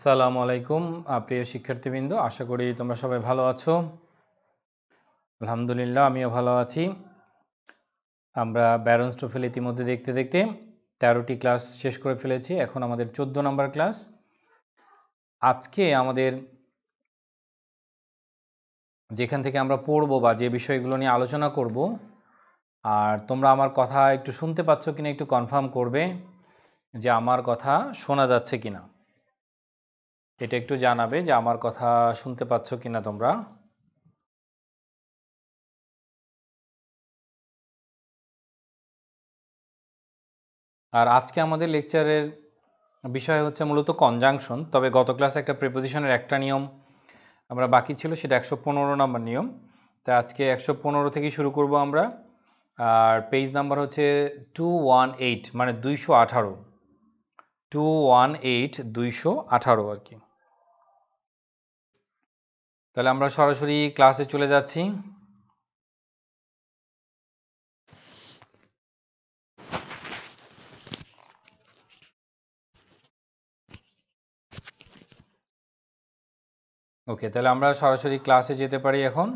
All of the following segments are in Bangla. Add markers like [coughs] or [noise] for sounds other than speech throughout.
আসসালামু আলাইকুম প্রিয় শিক্ষার্থীবৃন্দ আশা করি তোমরা সবাই ভালো আছো আলহামদুলিল্লাহ আমিও ভালো আছি আমরা ব্যারন্স টোফেল ইতিমধ্যে দেখতে দেখতে তেরোটি ক্লাস শেষ করে ফেলেছি এখন আমাদের ১৪ নম্বর ক্লাস আজকে আমাদের যেখান থেকে আমরা পড়বো বা যে বিষয়গুলো নিয়ে আলোচনা করব আর তোমরা আমার কথা একটু শুনতে পাচ্ছ কিনা একটু কনফার্ম করবে যে আমার কথা শোনা যাচ্ছে কিনা না এটা একটু জানাবে যে আমার কথা শুনতে পাচ্ছ কিনা তোমরা আর আজকে আমাদের লেকচারের বিষয় হচ্ছে মূলত কনজাংশন তবে গত ক্লাসে একটা প্রিপোজিশনের একটা নিয়ম আমরা বাকি ছিল সেটা একশো পনেরো নম্বর নিয়ম তা আজকে একশো পনেরো থেকে শুরু করব আমরা আর পেজ নাম্বার হচ্ছে টু ওয়ান এইট মানে দুইশো আঠারো টু ওয়ান এইট দুইশো আঠারো আর কি তাহলে আমরা সরাসরি ক্লাসে চলে যাচ্ছি ওকে তাহলে আমরা সরাসরি ক্লাসে যেতে পারি এখন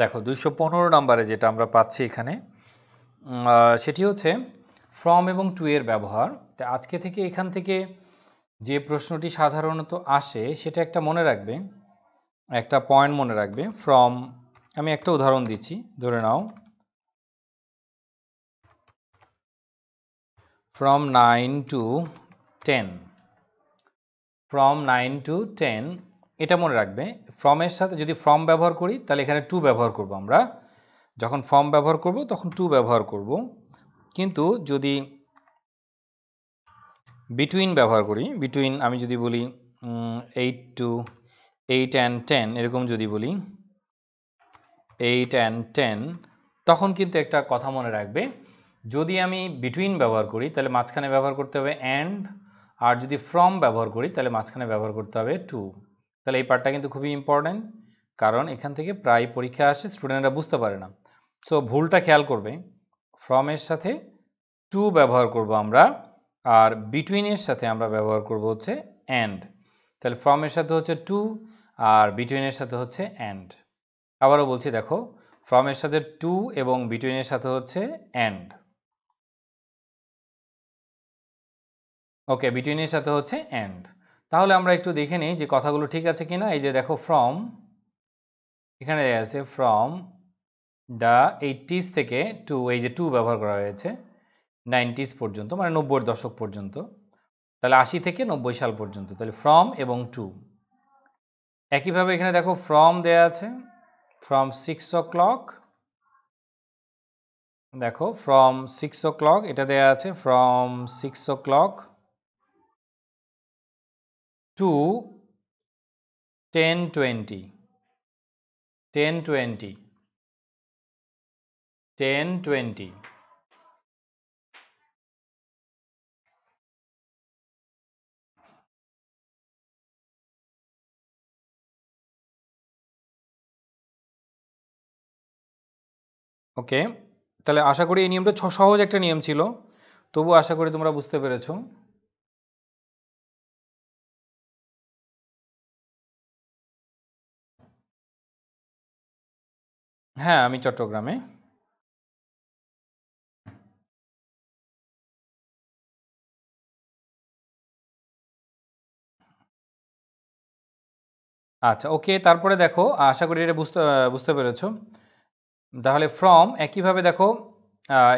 দেখো দুইশো পনেরো নম্বরে যেটা আমরা পাচ্ছি এখানে সেটি হচ্ছে ফ্রম এবং টু এর ব্যবহার তা আজকে থেকে এখান থেকে যে প্রশ্নটি সাধারণত আসে সেটা একটা মনে রাখবে একটা পয়েন্ট মনে রাখবে ফ্রম আমি একটা উদাহরণ দিচ্ছি ধরে নাও from nine to ten from nine to ten এটা মনে রাখবে ফ্রমের সাথে যদি ফ্রম ব্যবহার করি তাহলে এখানে টু ব্যবহার করব আমরা যখন ফর্ম ব্যবহার করব তখন টু ব্যবহার করব কিন্তু যদি বিটুইন ব্যবহার করি বিটুইন আমি যদি বলি eight to eight and ten এরকম যদি বলি এইট অ্যান্ড টেন তখন কিন্তু একটা কথা মনে রাখবে যদি আমি বিটুইন ব্যবহার করি তাহলে মাঝখানে ব্যবহার করতে হবে অ্যান্ড আর যদি ফ্রম ব্যবহার করি তাহলে মাঝখানে ব্যবহার করতে হবে টু তাহলে এই পার্টটা কিন্তু খুবই ইম্পর্ট্যান্ট কারণ এখান থেকে প্রায় পরীক্ষা আসে স্টুডেন্টরা বুঝতে পারে না সো ভুলটা খেয়াল করবে ফ্রমের সাথে টু ব্যবহার করব আমরা আর বিটুইনের সাথে আমরা ব্যবহার করব হচ্ছে অ্যান্ড তাহলে ফ্রমের সাথে হচ্ছে টু আর বিটুইনের সাথে হচ্ছে অ্যান্ড আবারও বলছি দেখো ফ্রমের সাথে টু এবং বিটুইনের সাথে হচ্ছে অ্যান্ড ওকে বিটুইনের সাথে হচ্ছে অ্যান্ড তাহলে আমরা একটু দেখে নিই যে কথাগুলো ঠিক আছে কিনা এই যে দেখো ফ্রম এখানে আছে ফ্রম দ্য এইটিস থেকে টু এই যে টু ব্যবহার করা হয়েছে নাইনটিস পর্যন্ত মানে নব্বইয়ের দশক পর্যন্ত তাহলে আশি থেকে নব্বই সাল পর্যন্ত তাহলে ফ্রম এবং টু একইভাবে এখানে দেখো ফ্রম দেয়া আছে ফ্রম সিক্স ও ক্লক দেখো ফ্রম সিক্স ও ক্লক এটা দেয়া আছে from six o'clock to ten twenty ten twenty ten twenty okay তাহলে আশা করি এই নিয়মটা সহজ একটা নিয়ম ছিল তবু আশা করি তোমরা বুঝতে পেরেছো হ্যাঁ আমি চট্টগ্রামে আচ্ছা ওকে তারপরে দেখো আশা করি এটা বুঝতে বুঝতে পেরেছো তাহলে ফ্রম একইভাবে দেখো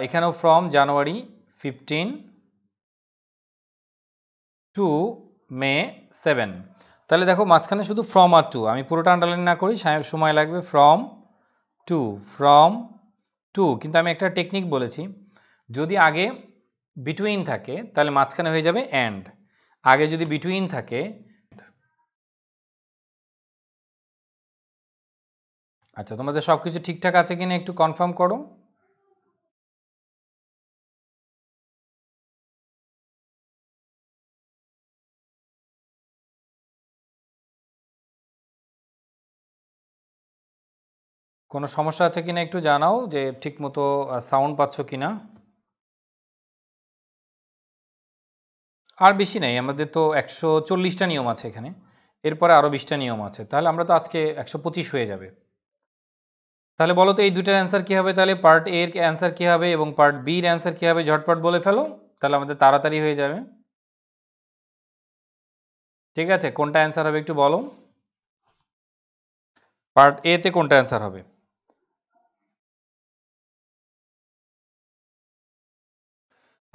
এখানেও from January fifteen to May seven তাহলে দেখো মাঝখানে শুধু ফ্রম আর টু আমি পুরোটা আন্ডারলাইন না করি সময় লাগবে ফ্রম টু ফ্রম টু কিন্তু আমি একটা টেকনিক বলেছি যদি আগে বিটুইন থাকে তাহলে মাঝখানে হয়ে যাবে অ্যান্ড আগে যদি বিটুইন থাকে আচ্ছা তোমাদের সব কিছু ঠিকঠাক আছে কিনা একটু কনফার্ম করো কোনো সমস্যা আছে কিনা একটু জানাও যে ঠিক মতো সাউন্ড পাচ্ছ কিনা আর বেশি নাই আমাদের তো একশো চল্লিশটা নিয়ম আছে এখানে এরপরে আরও বিশটা নিয়ম আছে তাহলে আমরা তো আজকে একশো পঁচিশ হয়ে যাবে তাহলে বলো তো এই দুটার অ্যান্সার কী হবে তাহলে পার্ট এর অ্যান্সার কী হবে এবং পার্ট বির অ্যান্সার কী হবে ঝটপট বলে ফেলো তাহলে আমাদের তাড়াতাড়ি হয়ে যাবে ঠিক আছে কোনটা অ্যান্সার হবে একটু বলো পার্ট এ তে কোনটা অ্যান্সার হবে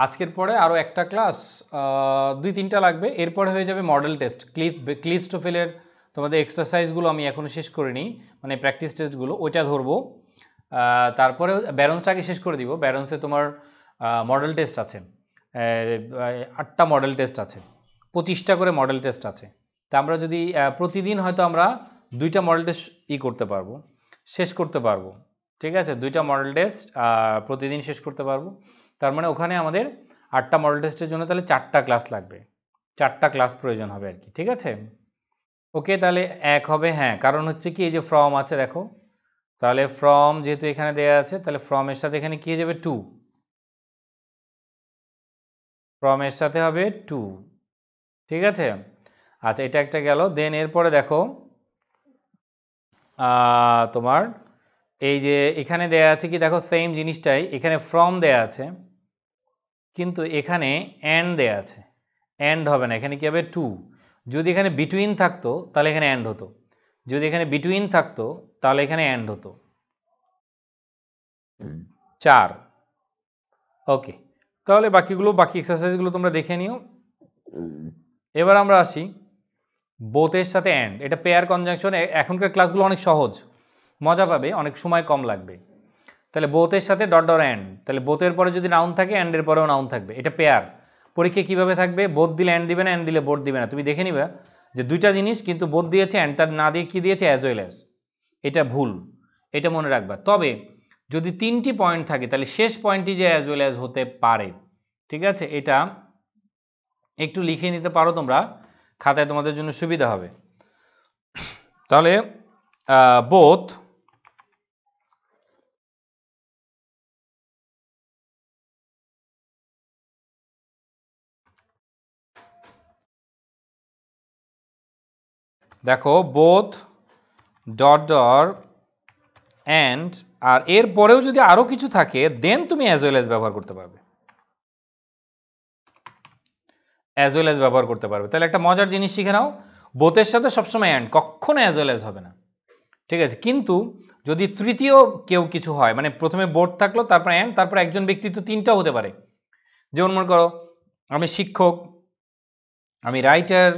আজকের পরে আরও একটা ক্লাস দুই তিনটা লাগবে এরপরে হয়ে যাবে মডেল টেস্ট ক্লিপ ক্লিপস্টোফেলের তোমাদের এক্সারসাইজগুলো আমি এখনও শেষ করিনি মানে প্র্যাকটিস টেস্টগুলো ওইটা ধরবো তারপরে ব্যালেন্সটাকে শেষ করে দিব ব্যালেন্সে তোমার মডেল টেস্ট আছে আটটা মডেল টেস্ট আছে পঁচিশটা করে মডেল টেস্ট আছে তা আমরা যদি প্রতিদিন হয়তো আমরা দুইটা মডেল টেস্ট ই করতে পারবো শেষ করতে পারবো ঠিক আছে দুইটা মডেল টেস্ট প্রতিদিন শেষ করতে পারবো তার মানে ওখানে আমাদের আটটা মডেল টেস্টের জন্য তাহলে চারটা ক্লাস লাগবে চারটা ক্লাস প্রয়োজন হবে আর কি ঠিক আছে ওকে তাহলে এক হবে হ্যাঁ কারণ হচ্ছে কি এই যে ফ্রম আছে দেখো তাহলে ফ্রম যেহেতু এখানে দেওয়া আছে তাহলে ফ্রমের সাথে এখানে কি যাবে টু ফ্রমের সাথে হবে টু ঠিক আছে আচ্ছা এটা একটা গেল দেন এরপরে দেখো তোমার এই যে এখানে দেয়া আছে কি দেখো সেম জিনিসটাই এখানে ফ্রম দেয়া আছে কিন্তু এখানে অ্যান্ড দেয়া আছে অ্যান্ড হবে না এখানে কি হবে টু যদি এখানে বিটুইন থাকতো তাহলে এখানে অ্যান্ড হতো যদি এখানে বিটুইন থাকতো তাহলে এখানে অ্যান্ড হতো চার ওকে তাহলে বাকিগুলো বাকি এক্সারসাইজগুলো তোমরা দেখে নিও এবার আমরা আসি বোথের সাথে অ্যান্ড এটা পেয়ার কনজাংশন এখনকার ক্লাসগুলো অনেক সহজ মজা পাবে অনেক সময় কম লাগবে তাহলে বোথের সাথে ডট ডট অ্যান্ড তাহলে বোথের পরে যদি নাউন থাকে অ্যান্ডের পরেও নাউন থাকবে এটা পেয়ার পরীক্ষা কিভাবে থাকবে বোধ দিলে অ্যান্ড দিবে না অ্যান্ড দিলে বোধ দিবে না তুমি দেখে নিবে যে দুইটা জিনিস কিন্তু বোধ দিয়েছে অ্যান্ড তার না দিয়ে কী দিয়েছে অ্যাজ ওয়েল অ্যাজ এটা ভুল এটা মনে রাখবা তবে যদি তিনটি পয়েন্ট থাকে তাহলে শেষ পয়েন্টটি যে অ্যাজ ওয়েল অ্যাজ হতে পারে ঠিক আছে এটা একটু লিখে নিতে পারো তোমরা খাতায় তোমাদের জন্য সুবিধা হবে তাহলে বোথ দেখো বোথ ডট ডর অ্যান্ড আর এর পরেও যদি আরো কিছু থাকে দেন তুমি অ্যাজ ওয়েল এজ ব্যবহার করতে পারবে অ্যাজ ওয়েল এজ ব্যবহার করতে পারবে তাহলে একটা মজার জিনিস শিখে নাও বোথের সাথে সবসময় অ্যান্ড কখনো অ্যাজ ওয়েল এস হবে না ঠিক আছে কিন্তু যদি তৃতীয় কেউ কিছু হয় মানে প্রথমে বোর্ড থাকলো তারপর অ্যান্ড তারপর একজন ব্যক্তি তো তিনটাও হতে পারে যেমন মনে করো আমি শিক্ষক আমি রাইটার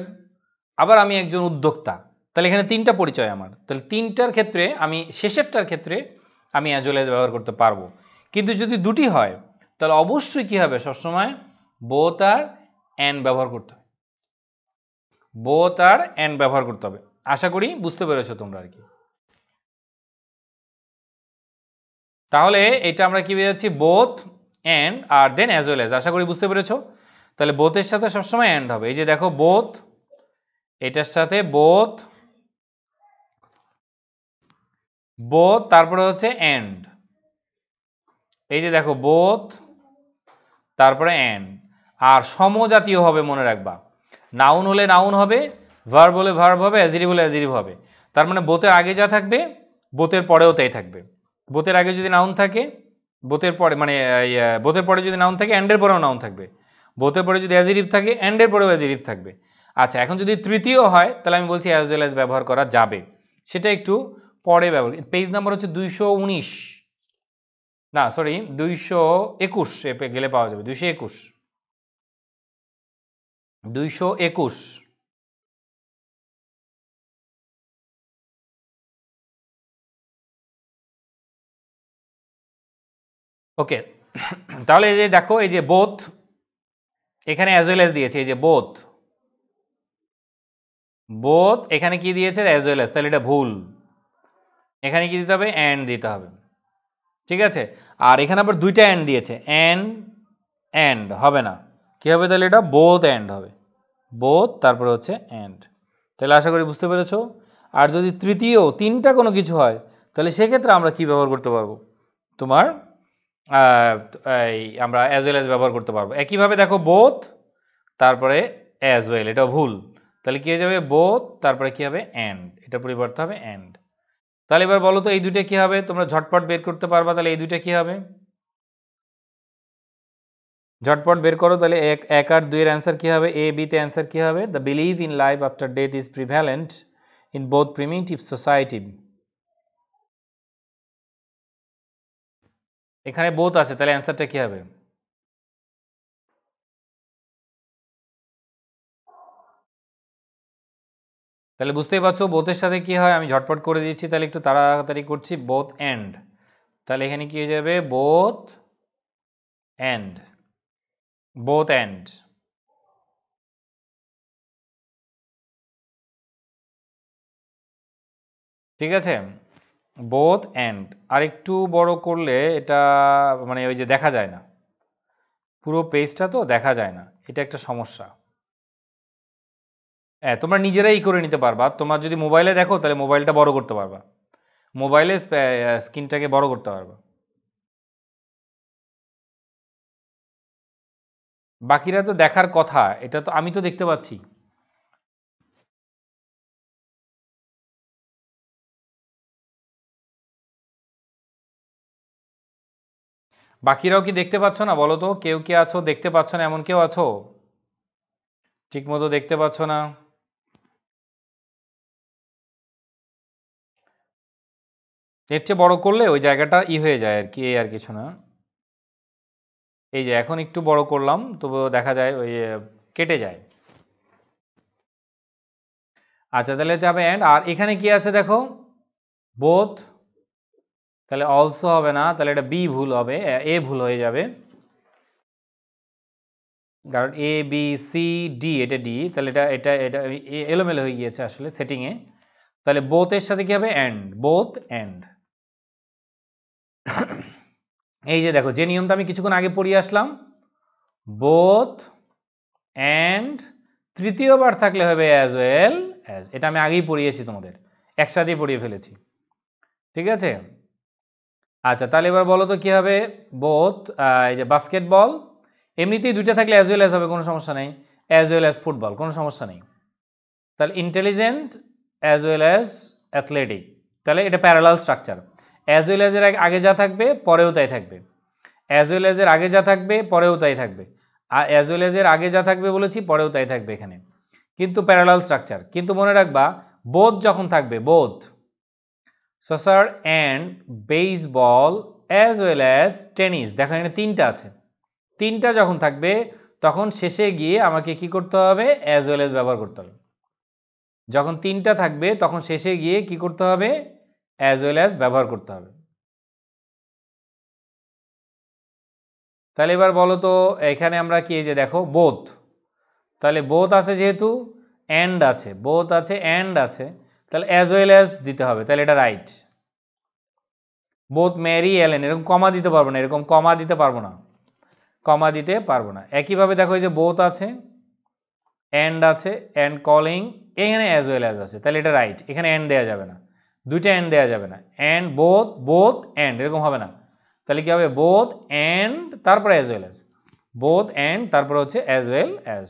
আবার আমি একজন উদ্যোক্তা তাহলে এখানে তিনটা পরিচয় আমার তাহলে তিনটার ক্ষেত্রে আমি শেষেরটার ক্ষেত্রে আমি অ্যাজোলাইজ ব্যবহার করতে পারবো কিন্তু যদি দুটি হয় তাহলে অবশ্যই কি হবে সবসময় বোথ আর অ্যান্ড ব্যবহার করতে হবে বোথ আর অ্যান্ড ব্যবহার করতে হবে আশা করি বুঝতে পেরেছো তোমরা আর কি তাহলে এটা আমরা কি বেজাচ্ছি বোথ অ্যান্ড আর দেন অ্যাজ ওয়েল অ্যাজ আশা করি বুঝতে পেরেছো তাহলে বোথের সাথে সবসময় অ্যান্ড হবে এই যে দেখো বোথ এটার সাথে বোথ বোথ তারপরে হচ্ছে এন্ড এই যে দেখো বোথ তারপরে এন্ড আর সমজাতীয় হবে মনে রাখবা নাউন হলে নাউন হবে ভার্ব হলে ভার্ব হবে অ্যাজিরিভ হলে অ্যাজিরিভ হবে তার মানে বোতের আগে যা থাকবে বোতের পরেও তাই থাকবে বোতের আগে যদি নাউন থাকে বোতের পরে মানে বোতের পরে যদি নাউন থাকে অ্যান্ডের পরেও নাউন থাকবে বোতের পরে যদি অ্যাজিরিভ থাকে অ্যান্ডের পরেও অ্যাজিরিভ থাকবে আচ্ছা এখন যদি তৃতীয় হয় তাহলে আমি বলছি অ্যাজ ওয়েল অ্যাজ ব্যবহার করা যাবে সেটা একটু পরে ব্যবহার পেজ নাম্বার হচ্ছে দুইশো না সরি দুইশো একুশ গেলে পাওয়া যাবে দুইশো একুশ দুইশো একুশ ওকে তাহলে এই যে দেখো এই যে বোধ এখানে অ্যাজ ওয়েল অ্যাজ দিয়েছে এই যে বোধ বোথ এখানে কি দিয়েছে অ্যাজ ওয়েল অ্যাজ তাহলে এটা ভুল এখানে কি দিতে হবে অ্যান্ড দিতে হবে ঠিক আছে আর এখানে আবার দুইটা অ্যান্ড দিয়েছে অ্যান্ড অ্যান্ড হবে না কী হবে তাহলে এটা বোথ অ্যান্ড হবে বোথ তারপরে হচ্ছে অ্যান্ড তাহলে আশা করি বুঝতে পেরেছ আর যদি তৃতীয় তিনটা কোনো কিছু হয় তাহলে সেক্ষেত্রে আমরা কি ব্যবহার করতে পারবো তোমার এই আমরা অ্যাজ ওয়েল অ্যাজ ব্যবহার করতে পারবো একইভাবে দেখো বোথ তারপরে অ্যাজ ওয়েল এটা ভুল তাহলে কী হয়ে যাবে বোথ তারপরে কী হবে অ্যান্ড এটা পরিবর্তে হবে অ্যান্ড তাহলে এবার বলো তো এই দুইটা কী হবে তোমরা ঝটপট বের করতে পারবা তাহলে এই দুইটা কী হবে ঝটপট বের করো তাহলে এক এক আর দুইয়ের অ্যান্সার কী হবে এ বিতে অ্যান্সার কী হবে the believe in life after death is prevalent in both primitive society এখানে বোথ আছে তাহলে অ্যান্সারটা কী হবে তাহলে বুঝতেই পারছো বোথের সাথে কি হয় আমি ঝটপট করে দিচ্ছি তাহলে একটু তাড়াতাড়ি করছি বোথ এন্ড তাহলে এখানে কি হয়ে যাবে বোথ এন্ড বোথ এন্ড ঠিক আছে বোথ এন্ড আর একটু বড় করলে এটা মানে ওই যে দেখা যায় না পুরো পেজটা তো দেখা যায় না এটা একটা সমস্যা হ্যাঁ তোমরা নিজেরাই করে নিতে পারবা তোমার যদি মোবাইলে দেখো তাহলে মোবাইলটা বড় করতে পারবা মোবাইলে স্ক্রিনটাকে বড় করতে পারবা বাকিরা তো দেখার কথা এটা তো আমি তো দেখতে পাচ্ছি বাকিরাও কি দেখতে পাচ্ছ না বলো তো কেউ কে আছো দেখতে পাচ্ছ না এমন কেউ আছো ঠিক মতো দেখতে পাচ্ছ না এর চেয়ে বড় করলে ওই জায়গাটা ই হয়ে যায় আর কি এই আর কিছু না এই যে এখন একটু বড় করলাম তবুও দেখা যায় ওই কেটে যায় আচ্ছা তাহলে যাবে অ্যান্ড আর এখানে কি আছে দেখো বোথ তাহলে অলসো হবে না তাহলে এটা বি ভুল হবে এ ভুল হয়ে যাবে কারণ এ বি সি ডি এটা ডি তাহলে এটা এটা এটা এলোমেলো হয়ে গিয়েছে আসলে সেটিংয়ে তাহলে বোথের সাথে কি হবে অ্যান্ড বোথ অ্যান্ড [coughs] এই যে দেখো যে নিয়মটা আমি কিছুক্ষণ আগে পড়িয়ে আসলাম বোথ অ্যান্ড তৃতীয়বার থাকলে হবে অ্যাজ ওয়েল অ্যাজ এটা আমি আগেই পড়িয়েছি তোমাদের একসাথেই পড়িয়ে ফেলেছি ঠিক আছে আচ্ছা তাহলে এবার বলো তো কী হবে বোথ এই যে বাস্কেটবল এমনিতেই দুইটা থাকলে অ্যাজ ওয়েল অ্যাজ হবে কোনো সমস্যা নেই অ্যাজ ওয়েল অ্যাজ ফুটবল কোনো সমস্যা নেই তাহলে intelligent as well as athletic তাহলে এটা প্যারালাল স্ট্রাকচার অ্যাজ ওয়েল অ্যাজের আগে যা থাকবে পরেও তাই থাকবে অ্যাজ ওয়েল অ্যাজের আগে যা থাকবে পরেও তাই থাকবে আর অ্যাজ ওয়েল অ্যাজের আগে যা থাকবে বলেছি পরেও তাই থাকবে এখানে কিন্তু প্যারালাল স্ট্রাকচার কিন্তু মনে রাখবা বোধ যখন থাকবে both soccer and baseball as well as tennis দেখো এখানে তিনটা আছে তিনটা যখন থাকবে তখন শেষে গিয়ে আমাকে কি করতে হবে অ্যাজ ওয়েল অ্যাজ ব্যবহার করতে হবে যখন তিনটা থাকবে তখন শেষে গিয়ে কি করতে হবে অ্যাজ ওয়েল অ্যাজ ব্যবহার করতে হবে তাহলে এবার বলো তো এখানে আমরা কি এই যে দেখো বোথ তাহলে বোথ আছে যেহেতু অ্যান্ড আছে বোথ আছে অ্যান্ড আছে তাহলে অ্যাজ ওয়েল অ্যাজ দিতে হবে তাহলে এটা রাইট বোথ ম্যারি অ্যালেন এরকম কমা দিতে পারবো না এরকম কমা দিতে পারবো না কমা দিতে পারবো না একইভাবে দেখো এই যে বোথ আছে অ্যান্ড আছে অ্যান্ড কলিং এখানে অ্যাজ ওয়েল অ্যাজ আছে তাহলে এটা রাইট এখানে অ্যান্ড দেওয়া যাবে না দুইটা অ্যান্ড দেওয়া যাবে না অ্যান্ড বোথ বোথ অ্যান্ড এরকম হবে না তাহলে কী হবে বোথ অ্যান্ড তারপরে as well as both and তারপরে হচ্ছে অ্যাজ ওয়েল অ্যাজ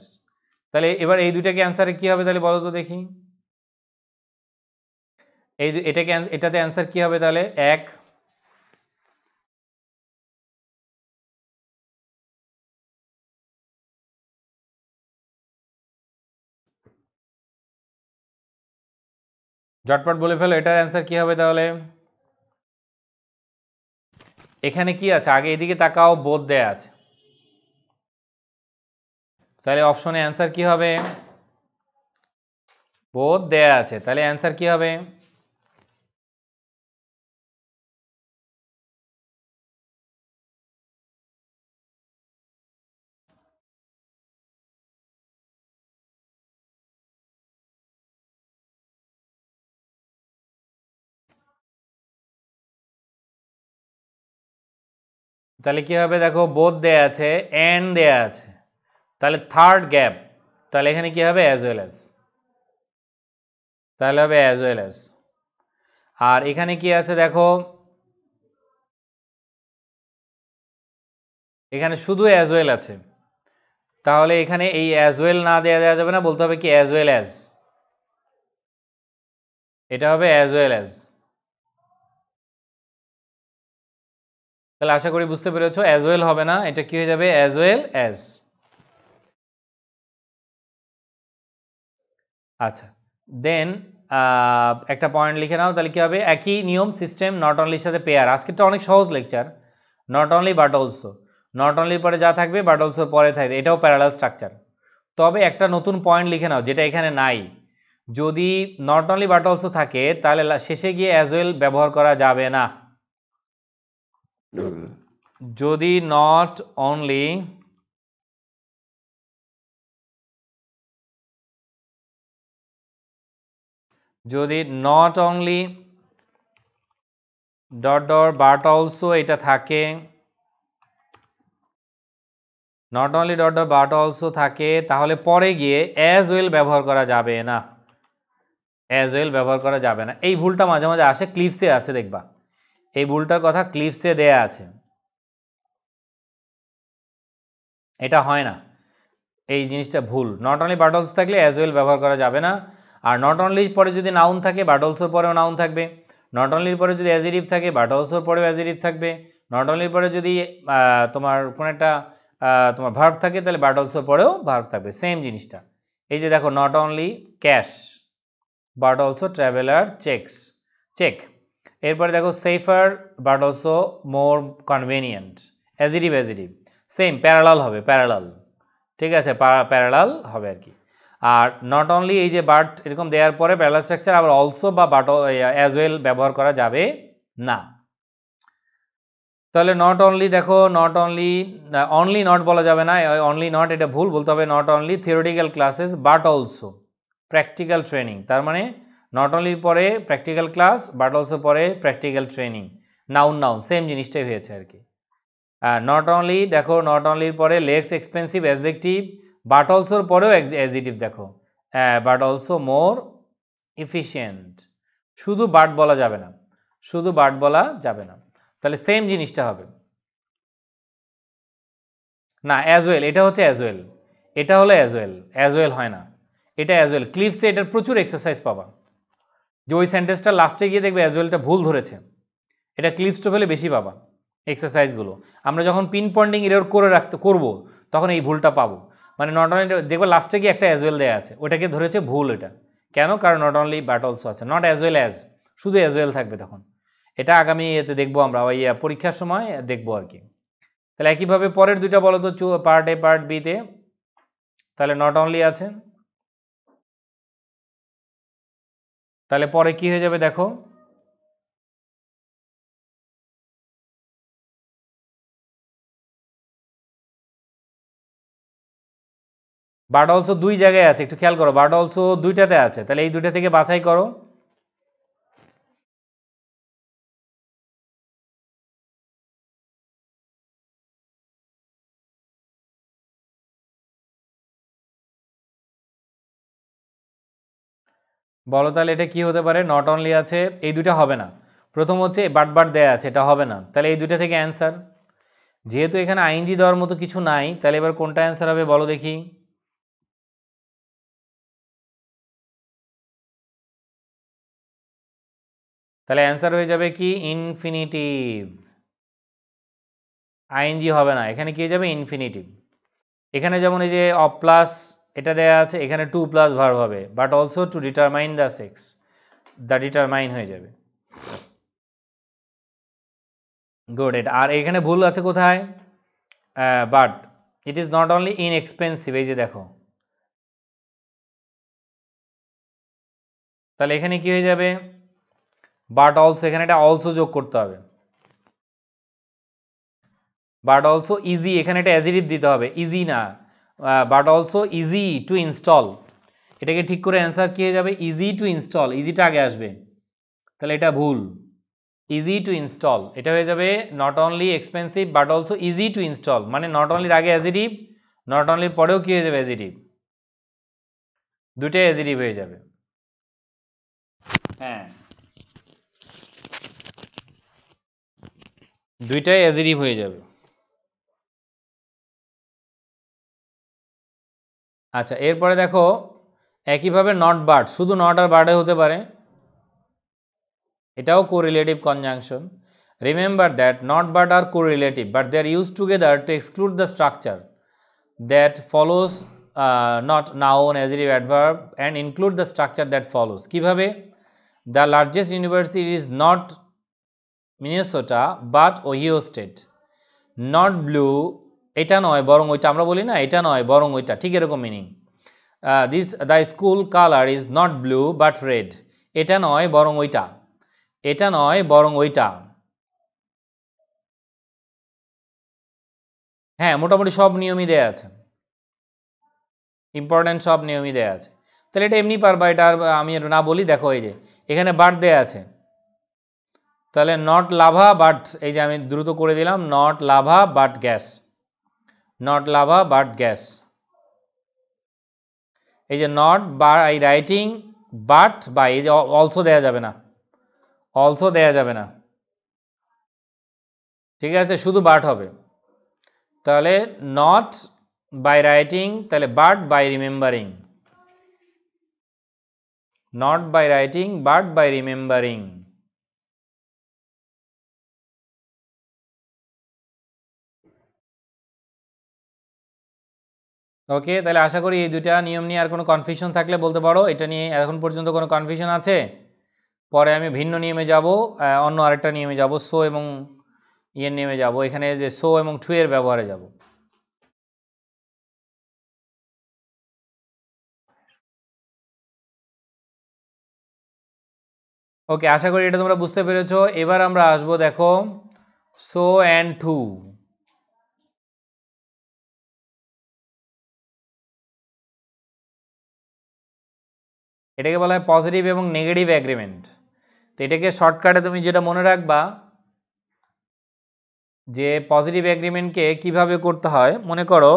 তাহলে এবার এই দুইটাকে অ্যান্সারে কী হবে তাহলে বলো তো দেখি এই এটাকে এটাতে অ্যান্সার কী হবে তাহলে এক জটপট বলে ফেলো এটার आंसर কি হবে তাহলে এখানে কি আছে আগে এদিকে তাকাও Both দেয়া আছে তাহলে অপশনে आंसर কি হবে Both দেয়া আছে তাহলে आंसर কি হবে তাহলে কি হবে দেখো বোধ দেয়া আছে অ্যান্ড দেয়া আছে তাহলে থার্ড গ্যাপ তাহলে এখানে কি হবে অ্যাজ ওয়েল এস তাহলে হবে অ্যাজ ওয়েল এস আর এখানে কি আছে দেখো এখানে শুধু অ্যাজ ওয়েল আছে তাহলে এখানে এই অ্যাজ ওয়েল না দেয়া দেওয়া যাবে না বলতে হবে কি অ্যাজ ওয়েল অ্যাজ এটা হবে অ্যাজ ওয়েল অ্যাজ তাহলে আশা করি বুঝতে পেরেছো অ্যাজ ওয়েল হবে না এটা কি হয়ে যাবে অ্যাজ ওয়েল অ্যাজ আচ্ছা দেন একটা পয়েন্ট লিখে নাও তাহলে কি হবে একই নিয়ম সিস্টেম নট অনলির সাথে পেয়ার আজকেরটা অনেক সহজ lecture not only but also not অনলির পরে যা থাকবে বাট অলসোর পরে থাকবে এটাও প্যারালাল স্ট্রাকচার তবে একটা নতুন পয়েন্ট লিখে নাও যেটা এখানে নাই যদি নট অনলি বাট অলসো থাকে তাহলে শেষে গিয়ে অ্যাজ ওয়েল ব্যবহার করা যাবে না যদি নট অনলি যদি not only dot dot but also এটা থাকে not only dot dot but also থাকে তাহলে পরে গিয়ে অ্যাজ ওয়েল ব্যবহার করা যাবে না অ্যাজ ওয়েল ব্যবহার করা যাবে না এই ভুলটা মাঝে মাঝে আসে ক্লিপসে আছে দেখবা এই ভুলটার কথা ক্লিপসে দেয়া আছে এটা হয় না এই জিনিসটা ভুল নট অনলি বাটলস থাকলে অ্যাজ ওয়েল ব্যবহার করা যাবে না আর নট অনলি পরে যদি নাউন থাকে বাটলসের পরেও নাউন থাকবে নট অনলির পরে যদি অ্যাজিরিভ থাকে বাটলসের পরেও অ্যাজিরিভ থাকবে নট অনলির পরে যদি তোমার কোনো একটা তোমার ভার্ভ থাকে তাহলে বাটলসের পরেও ভার্ভ থাকবে সেম জিনিসটা এই যে দেখো not only cash but also traveller cheques cheque এরপরে দেখো safer but also more convenient adjective adjective same parallel হবে প্যারালাল ঠিক আছে প্যারালাল হবে আর কি আর নট অনলি এই যে বাট এরকম দেওয়ার পরে প্যারালাল স্ট্রাকচার আবার অলসো বা বাট অ্যাজ ওয়েল ব্যবহার করা যাবে না তাহলে নট অনলি দেখো নট অনলি অনলি নট বলা যাবে না অনলি নট এটা ভুল বলতে হবে not only theoretical classes but also practical training তার মানে নট অনলির পরে প্র্যাকটিক্যাল ক্লাস বাট অলসো পরে practical training noun noun same জিনিসটাই হয়েছে আর কি নট অনলি দেখো নট অনলির পরে লেস এক্সপেন্সিভ অ্যাজেকটিভ বাট অলসোর পরেও অ্যাজেটিভ দেখো বাট অলসো মোর ইফিসিয়েন্ট শুধু বাট বলা যাবে না শুধু বাট বলা যাবে না তাহলে সেম জিনিসটা হবে না অ্যাজ ওয়েল এটা হচ্ছে অ্যাজ ওয়েল এটা হলো অ্যাজ ওয়েল অ্যাজ ওয়েল হয় না এটা অ্যাজ ওয়েল ক্লিপসে এটার প্রচুর এক্সারসাইজ পাবা যে ওই সেন্টেন্সটা লাস্টে গিয়ে দেখবে অ্যাজওয়েলটা ভুল ধরেছে এটা ক্লিপসটো ফেলে বেশি পাবা এক্সারসাইজগুলো আমরা যখন পিন পয়েন্টিং এর করে রাখতে করব তখন এই ভুলটা পাবো মানে নট অনলি দেখবে লাস্টে গিয়ে একটা অ্যাজওয়েল দেওয়া আছে ওটাকে ধরেছে ভুল এটা কেন কারণ নট অনলি বাট অলসো আছে নট অ্যাজওয়েল অ্যাজ শুধু অ্যাজওয়েল থাকবে তখন এটা আগামী এতে দেখবো আমরা ওই পরীক্ষার সময় দেখবো আর কি তাহলে একইভাবে পরের দুইটা বলো তো পার্ট এ পার্ট বিতে তাহলে নট অনলি আছে তাহলে পরে কি হয়ে যাবে দেখো বার্ড অলসো দুই জায়গায় আছে একটু খেয়াল করো বার্ড অলসো দুইটাতে আছে তাহলে এই দুইটা থেকে বাছাই করো বলো তাহলে এটা কি হতে পারে নট অনলি আছে এই দুটা হবে না প্রথম হচ্ছে বাট বাট দেয়া আছে এটা হবে না তাহলে এই দুটো থেকে অ্যান্সার যেহেতু এখানে আইনজি দেওয়ার মতো কিছু নাই তাহলে এবার কোনটা অ্যান্সার হবে বলো দেখি তাহলে অ্যান্সার হয়ে যাবে কি ইনফিনিটিভ আইনজি হবে না এখানে কি হয়ে যাবে ইনফিনিটিভ এখানে যেমন এই যে অপ্লাস এটা দেয়া আছে এখানে টু প্লাস ভার হবে but also to determine the sex the determine হয়ে যাবে গুড এটা আর এখানে ভুল আছে কোথায় but it is not only inexpensive এই যে দেখো তাহলে এখানে কি হয়ে যাবে বাট অলসো এখানে এটা অলসো যোগ করতে হবে বাট অলসো ইজি এখানে এটা অ্যাজিটিভ দিতে হবে ইজি না but also easy to install এটাকে ঠিক করে অ্যান্সার কী হয়ে যাবে ইজি টু ইনস্টল ইজিটা আগে আসবে তাহলে এটা ভুল ইজি টু ইনস্টল এটা হয়ে যাবে not only expensive but also easy to install মানে নট অনলির আগে অ্যাজিটিভ নট অনলির পরেও কী হয়ে যাবে অ্যাজিটিভ দুটাই অ্যাজিটিভ হয়ে যাবে হ্যাঁ দুইটাই অ্যাজিটিভ হয়ে যাবে আচ্ছা এরপরে দেখো একইভাবে নট বার্ড শুধু নট আর বার্ডে হতে পারে এটাও correlative conjunction remember that not but are correlative but they are use together to exclude the structure that follows not noun অ্যাজিভ adverb and include the structure that follows কীভাবে the largest university is not Minnesota but Ohio State not blue এটা নয় বরং ওইটা আমরা বলি না এটা নয় বরং ওইটা ঠিক এরকম meaning this the school colour is not blue but red এটা নয় বরং ওইটা এটা নয় বরং ওইটা হ্যাঁ মোটামুটি সব নিয়মই দেয়া আছে ইম্পর্ট্যান্ট সব নিয়মই দেয়া আছে তাহলে এটা এমনি পারবা এটা আর আমি না বলি দেখো এই যে এখানে বাট দেয়া আছে তাহলে নট লাভা বাট এই যে আমি দ্রুত করে দিলাম not lava but gas not lava but gas এই যে নট বা আই রাইটিং বাট বাই এই যে অলসো দেওয়া যাবে না অলসো দেওয়া যাবে না ঠিক আছে শুধু বাট হবে তাহলে নট বাই রাইটিং তাহলে but by remembering not by writing but by remembering okay তাহলে আশা করি এই দুইটা নিয়ম নিয়ে আর কোনো কনফিউশন থাকলে বলতে পারো এটা নিয়ে এখন পর্যন্ত কোনো কনফিউশন আছে পরে আমি ভিন্ন নিয়মে যাব অন্য আরেকটা নিয়মে যাব সো এবং ইয়ের নিয়মে যাব এখানে যে সো এবং টু এর ব্যবহারে যাব ওকে আশা করি এটা তোমরা বুঝতে পেরেছো এবার আমরা আসবো দেখো সো অ্যান্ড টু এটাকে বলা হয় পজিটিভ এবং নেগেটিভ অ্যাগ্রিমেন্ট তো এটাকে শর্টকাটে তুমি যেটা মনে রাখবা যে পজিটিভ অ্যাগ্রিমেন্টকে কিভাবে করতে হয় মনে করো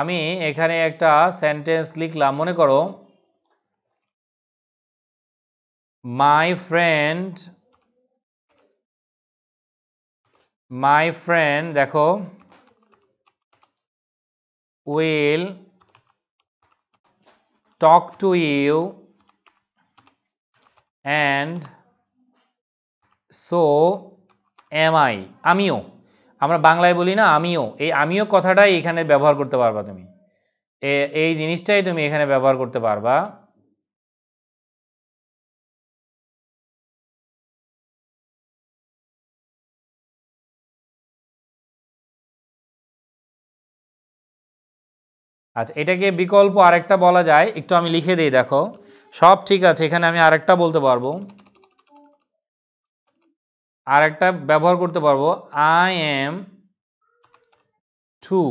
আমি এখানে একটা সেন্টেন্স লিখলাম মনে করো মাই ফ্রেন্ড মাই ফ্রেন্ড দেখো will talk to you and so am I আমিও আমরা বাংলায় বলি না আমিও এই আমিও কথাটাই এখানে ব্যবহার করতে পারবা তুমি এই জিনিসটাই তুমি এখানে ব্যবহার করতে পারবা আচ্ছা এটাকে বিকল্প আরেকটা বলা যায় একটু আমি লিখে দিই দেখো সব ঠিক আছে এখানে আমি আরেকটা বলতে পারবো আরেকটা ব্যবহার করতে পারবো আই এম টু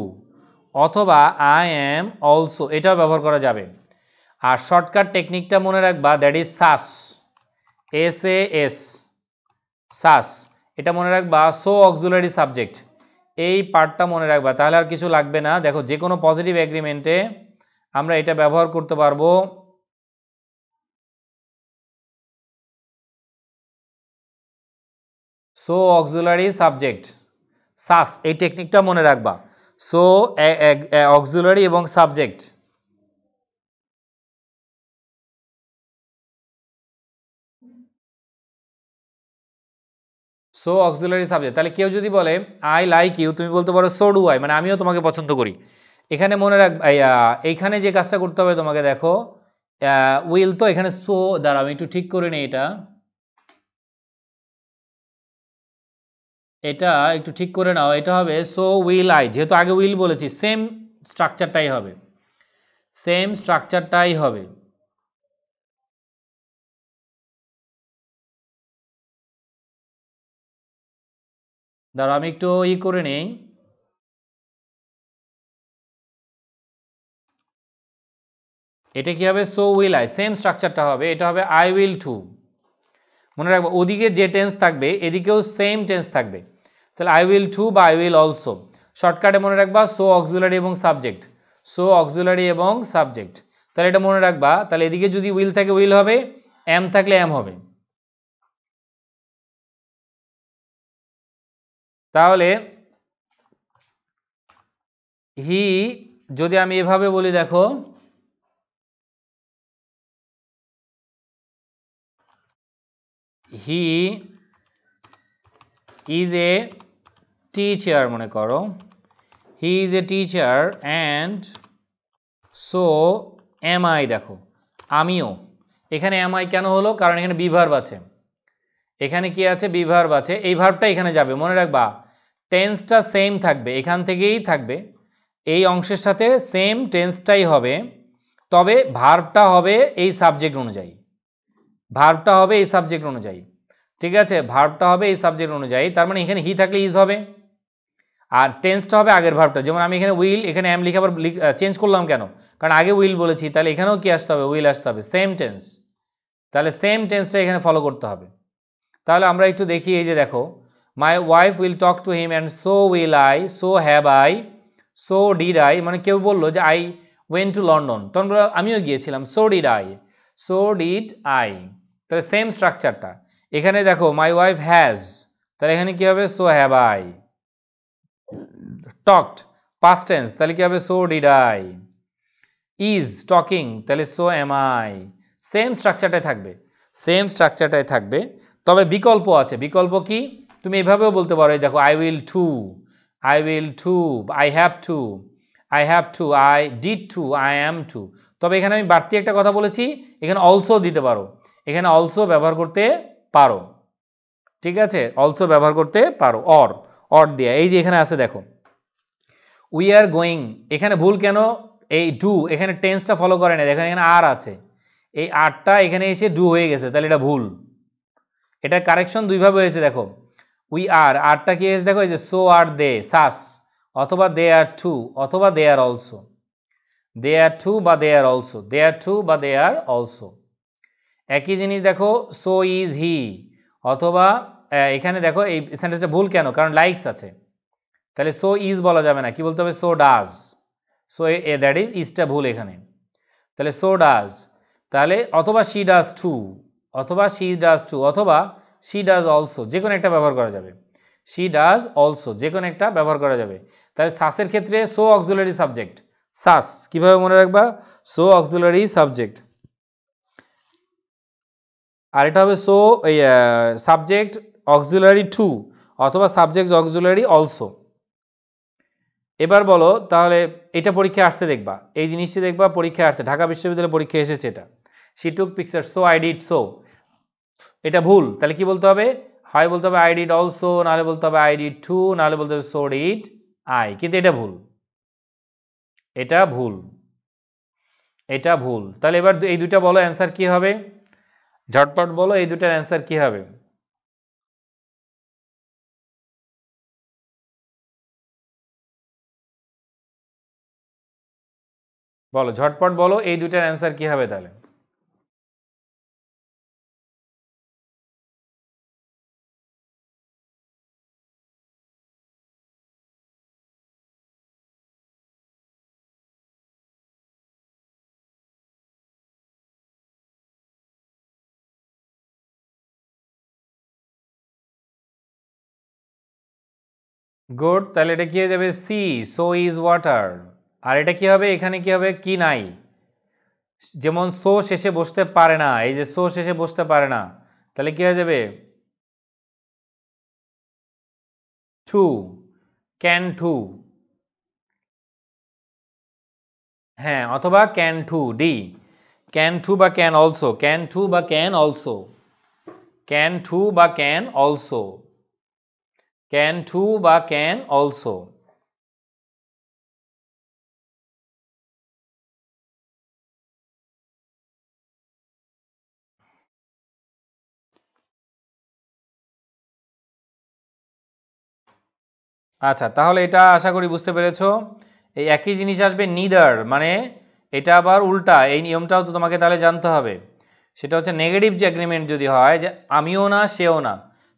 অথবা আই এম অলসো এটাও ব্যবহার করা যাবে আর শর্টকাট টেকনিকটা মনে রাখবা that is SAS S A S SAS এটা মনে রাখবা সো অক্সুলারি সাবজেক্ট এই পার্টটা মনে রাখবা তাহলে আর কিছু লাগবে না দেখো যে কোনো পজিটিভ অ্যাগ্রিমেন্টে আমরা এটা ব্যবহার করতে পারবো সো অক্সুলারি সাবজেক্ট সাস এই টেকনিকটা মনে রাখবা সো অক্সুলারি এবং সাবজেক্ট সো অক্সিলারি সাবজেক্ট তাহলে কেউ যদি বলে আই লাইক ইউ তুমি বলতে পারো সো ডু আই মানে আমিও তোমাকে পছন্দ করি এখানে মনে রাখ এইখানে যে কাজটা করতে হবে তোমাকে দেখো উইল তো এখানে সো দ্বারা আমি একটু ঠিক করে নিই এটা এটা একটু ঠিক করে নাও এটা হবে সো উইল আই যেহেতু আগে উইল বলেছি সেম স্ট্রাকচারটাই হবে সেম স্ট্রাকচারটাই হবে দাঁড়া আমি একটু ই করে নেই এটা কি হবে সো উইল আই সেম স্ট্রাকচারটা হবে এটা হবে আই উইল টু মনে রাখবো ওদিকে যে টেন্স থাকবে এদিকেও সেম টেন্স থাকবে তাহলে আই উইল টু বা আই উইল অলসো শর্টকাটে মনে রাখবা সো অক্সুলারি এবং সাবজেক্ট সো অক্সুলারি এবং সাবজেক্ট তাহলে এটা মনে রাখবা তাহলে এদিকে যদি উইল থাকে উইল হবে এম থাকলে এম হবে তাহলে হি যদি আমি এভাবে বলি দেখো হি ইজ এ টিচার মনে করো he is a teacher and so am I দেখো আমিও এখানে এম আই কেন হলো কারণ এখানে বিভার্ব আছে এখানে কি আছে বি আছে এই ভার্বটা এখানে যাবে মনে রাখবা টেন্সটা সেম থাকবে এখান থেকেই থাকবে এই অংশের সাথে সেম টেন্সটাই হবে তবে ভার্বটা হবে এই সাবজেক্ট অনুযায়ী ভার্বটা হবে এই সাবজেক্ট অনুযায়ী ঠিক আছে ভার্বটা হবে এই সাবজেক্ট অনুযায়ী তার মানে এখানে হি থাকলে ইজ হবে আর টেন্সটা হবে আগের ভার্বটা যেমন আমি এখানে উইল এখানে অ্যাম লিখে আবার চেঞ্জ করলাম কেন কারণ আগে উইল বলেছি তাহলে এখানেও কি আসতে হবে উইল আসতে হবে সেম টেন্স তাহলে সেম টেন্সটা এখানে ফলো করতে হবে তাহলে আমরা একটু দেখি এই যে দেখো my wife will talk to him and so will I so have I so did I মানে কেউ বললো যে আই ওয়েন টু লন্ডন তখন আমিও গিয়েছিলাম so did I so did I তাহলে সেম স্ট্রাকচারটা এখানে দেখো মাই ওয়াইফ হ্যাজ তাহলে এখানে কি হবে so have I talked past tense তাহলে কি হবে so did I is talking তাহলে সো এম আই সেম স্ট্রাকচারটাই থাকবে সেম স্ট্রাকচারটাই থাকবে তবে বিকল্প আছে বিকল্প কি তুমি এভাবেও বলতে পারো দেখো I will too I will too I have too I have too I did too I am too তবে এখানে আমি বাড়তি একটা কথা বলেছি এখানে অলসো দিতে পারো এখানে অলসো ব্যবহার করতে পারো ঠিক আছে অলসো ব্যবহার করতে পারো অর অর দিয়া এই যে এখানে আছে দেখো উই আর গোয়িং এখানে ভুল কেন এই ডু এখানে টেন্সটা ফলো করে না দেখেন এখানে আর আছে এই আরটা এখানে এসে ডু হয়ে গেছে তাহলে এটা ভুল এটা কারেকশন দুইভাবে হয়েছে দেখো উই আর আরটা কি হয়েছে দেখো এই যে সো আর দে সাস অথবা দে আর টু অথবা দে are also they R two বা দে are also they R two বা দে আর অলসো একই জিনিস দেখো সো ইজ হি অথবা এখানে দেখো এই সেন্টেন্সটা ভুল কেন কারণ লাইকস আছে তাহলে সো ইজ বলা যাবে না কি বলতে হবে so does so a that is ইজটা ভুল এখানে তাহলে সো ডাজ তাহলে অথবা শি ডাজ টু অথবা শি ডাজ টু অথবা শি ডাজ অলসো যে কোনো একটা ব্যবহার করা যাবে শি ডাজ অলসো যে কোনো একটা ব্যবহার করা যাবে তাহলে সাসের ক্ষেত্রে সো অক্সুলারি সাবজেক্ট সাস কিভাবে মনে রাখবা সো অক্সুলারি সাবজেক্ট আর এটা হবে সো এই সাবজেক্ট অক্সুলারি টু অথবা সাবজেক্ট অক্সুলারি অলসো এবার বলো তাহলে এটা পরীক্ষা আসছে দেখবা এই জিনিসটি দেখবা পরীক্ষা আসছে ঢাকা বিশ্ববিদ্যালয়ের পরীক্ষা এসেছে এটা she took picture so I did so এটা ভুল তাহলে কি বলতে হবে হয় বলতে হবে আই ডিড অলসো নাহলে বলতে হবে আই ডিড টু নাহলে বলতে হবে সো ডিড আই কিন্তু এটা ভুল এটা ভুল এটা ভুল তাহলে এবার এই দুটা বলো অ্যান্সার কি হবে ঝটপট বলো এই দুটার অ্যান্সার কি হবে বলো ঝটপট বলো এই দুটার অ্যান্সার কি হবে তাহলে গুড তাহলে এটা কি হয়ে যাবে সি সো ইজ ওয়াটার আর এটা কি হবে এখানে কি হবে কি নাই যেমন সো শেষে বসতে পারে না এই যে সো শেষে বসতে পারে না তাহলে কি হয়ে যাবে টু ক্যান টু হ্যাঁ অথবা can too D can too বা ক্যান অলসো ক্যান টু বা ক্যান অলসো ক্যান টু বা ক্যান অলসো ক্যান টু বা ক্যান অলসো আচ্ছা তাহলে এটা আশা করি বুঝতে পেরেছো এই একই জিনিস আসবে নিডার মানে এটা আবার উল্টা এই নিয়মটাও তো তোমাকে তাহলে জানতে হবে সেটা হচ্ছে নেগেটিভ যে অ্যাগ্রিমেন্ট যদি হয় যে আমিও না সেও না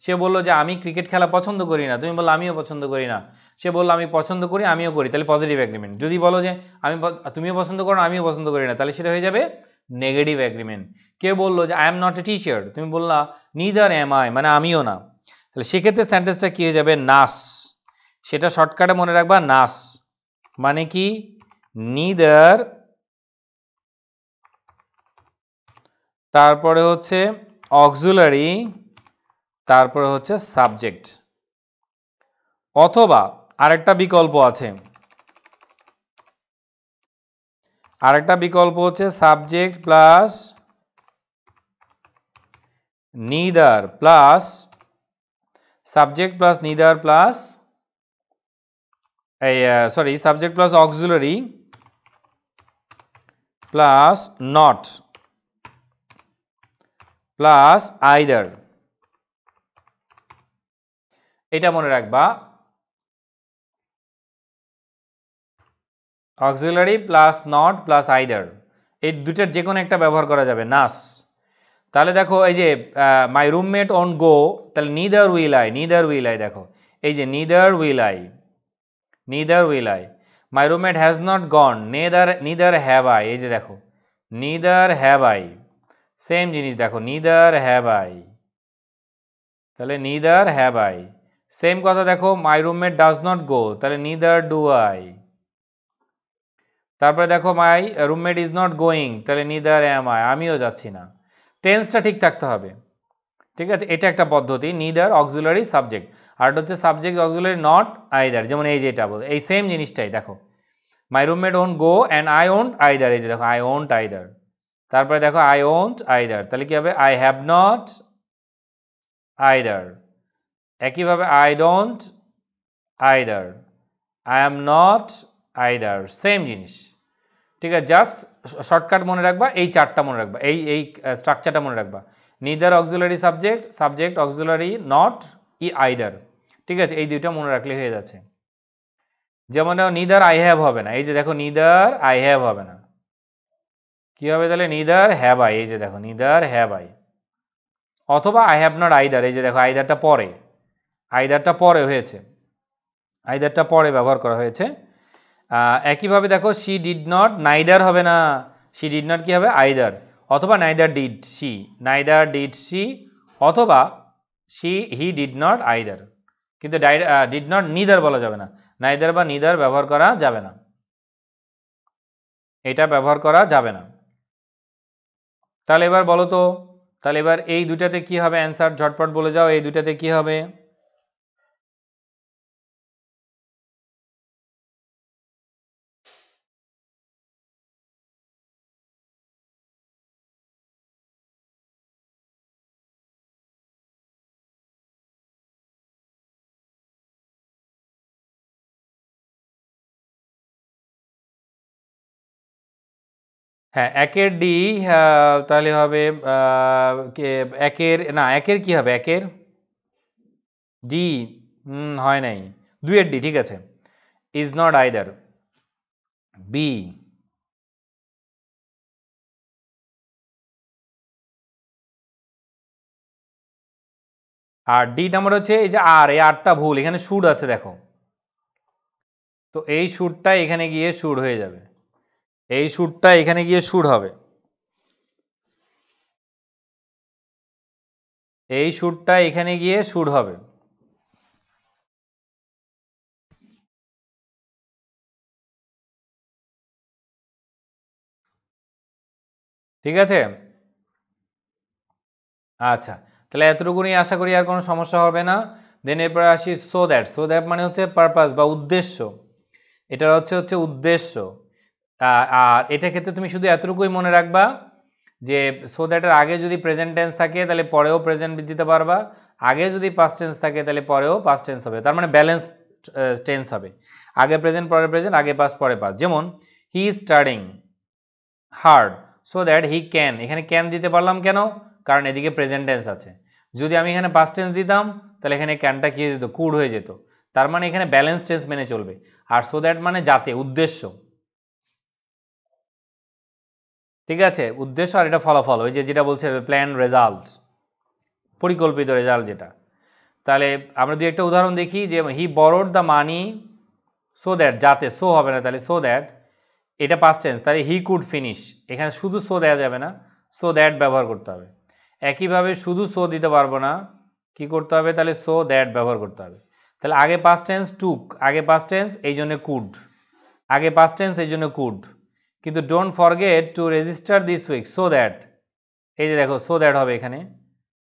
সে বললো যে আমি ক্রিকেট খেলা পছন্দ করি না তুমি বললো আমিও পছন্দ করি না সে বললো আমি পছন্দ করি আমিও করি তাহলে পজিটিভ অ্যাগ্রিমেন্ট যদি বলো যে আমি তুমিও পছন্দ করো আমিও পছন্দ করি না তাহলে সেটা হয়ে যাবে নেগেটিভ অ্যাগ্রিমেন্ট কেউ বললো যে I am not a teacher তুমি বললা নিদার এম আই মানে আমিও না তাহলে সেক্ষেত্রে সেন্টেন্সটা কি হয়ে যাবে নাস সেটা শর্টকাটে মনে রাখবা নাস মানে কি নিদার তারপরে হচ্ছে অক্সুলারি তারপরে হচ্ছে সাবজেক্ট অথবা আরেকটা বিকল্প আছে আরেকটা বিকল্প হচ্ছে subject plus neither plus subject plus neither plus এই sorry subject plus auxiliary plus not plus either এটা মনে রাখবা auxiliary plus not plus either এই দুটার যে কোনো একটা ব্যবহার করা যাবে নাস তাহলে দেখো এই যে মাই রুমমেট অন গো তাহলে neither will I neither will I দেখো এই যে neither will I neither will I my roommate has not gone neither neither have I এই যে দেখো নিদার হ্যাভ আই সেম জিনিস দেখো নিদার হ্যাভ আই তাহলে নিদার হ্যাভ আই সেম কথা দেখো my roommate does not go তাহলে নিদার ডু আই তারপরে দেখো my roommate is not going তাহলে নিদার অ্যাম আই আমিও যাচ্ছি না টেন্সটা ঠিক থাকতে হবে ঠিক আছে এটা একটা পদ্ধতি নিদার অক্সুলারি সাবজেক্ট আর হচ্ছে সাবজেক্ট অক্সুলারি নট আইদার যেমন এই যে এটা বল এই সেম জিনিসটাই দেখো my roommate won't go and I won't either এই যে দেখো আই ওন্ট আইদার তারপরে দেখো আই ওন্ট আইদার তাহলে কি হবে আই হ্যাভ নট আইদার একইভাবে I don't either I am not either same জিনিস ঠিক আছে জাস্ট শর্টকাট মনে রাখবা এই চারটা মনে রাখবা এই এই স্ট্রাকচারটা মনে রাখবা neither auxiliary subject subject auxiliary not ই আইদার ঠিক আছে এই দুইটা মনে রাখলে হয়ে যাচ্ছে যেমন নিদার আই হ্যাভ হবে না এই যে দেখো নিদার আই হ্যাভ হবে না কি হবে তাহলে নিদার হ্যাভ আই এই যে দেখো নিদার হ্যাভ আই অথবা আই হ্যাভ নট আইদার এই যে দেখো আইদারটা পরে আইদারটা পরে হয়েছে আইদারটা পরে ব্যবহার করা হয়েছে একইভাবে দেখো সি ডিড নট নাইদার হবে না সি ডিড নট কী হবে আইদার অথবা neither did she neither did she অথবা she he did not either কিন্তু ডিড নট নিদার বলা যাবে না নাইদার বা নিদার ব্যবহার করা যাবে না এটা ব্যবহার করা যাবে না তাহলে এবার বলো তো তাহলে এবার এই দুটাতে কি হবে অ্যান্সার ঝটপট বলে যাও এই দুটাতে কি হবে হ্যাঁ একের ডি হ্যাঁ, তাহলে হবে একের না একের কি হবে একের ডি হয় নাই দুয়ের ডি ঠিক আছে ইজ নট আইদার বি আর ডি নাম্বার হচ্ছে এই যে আর এই আরটা ভুল এখানে সুর আছে দেখো তো এই সুরটা এখানে গিয়ে সুর হয়ে যাবে এই সুরটা এখানে গিয়ে সুর হবে এই সুরটা এখানে গিয়ে সুর হবে ঠিক আছে আচ্ছা তাহলে এতটুকুনি আশা করি আর কোনো সমস্যা হবে না দেন এরপরে আসি সো দ্যাট সো দ্যাট মানে হচ্ছে পারপাস বা উদ্দেশ্য এটার হচ্ছে হচ্ছে উদ্দেশ্য আর এটা ক্ষেত্রে তুমি শুধু এতটুকুই মনে রাখবা যে সো দ্যাটের আগে যদি প্রেজেন্ট টেন্স থাকে তাহলে পরেও প্রেজেন্ট দিতে পারবা আগে যদি পাস্ট টেন্স থাকে তাহলে পরেও পাস্ট টেন্স হবে তার মানে ব্যালেন্স টেন্স হবে আগে প্রেজেন্ট পরে প্রেজেন্ট আগে পাস্ট পরে পাস্ট যেমন he is studying hard so that he can এখানে ক্যান দিতে পারলাম কেন কারণ এদিকে প্রেজেন্ট টেন্স আছে যদি আমি এখানে পাস্ট টেন্স দিতাম তাহলে এখানে ক্যানটা কি হয়ে যেত কুড হয়ে যেত তার মানে এখানে ব্যালেন্স টেন্স মেনে চলবে আর সো দ্যাট মানে যাতে উদ্দেশ্য ঠিক আছে উদ্দেশ্য আর এটা ফলাফল ওই যে যেটা বলছে প্ল্যান রেজাল্ট পরিকল্পিত রেজাল্ট যেটা তাহলে আমরা দু একটা উদাহরণ দেখি যে he borrowed the money so that যাতে সো হবে না তাহলে সো দ্যাট এটা পাস টেন্স তাহলে হি কুড ফিনিশ এখানে শুধু সো দেওয়া যাবে না সো দ্যাট ব্যবহার করতে হবে একইভাবে শুধু সো দিতে পারবো না কি করতে হবে তাহলে সো দ্যাট ব্যবহার করতে হবে তাহলে আগে পাস টেন্স টুক আগে পাস টেন্স এই জন্য কুড আগে পাস টেন্স এই জন্য কুড কিন্তু don't forget to register this week so that এই যে দেখো সো দ্যাট হবে এখানে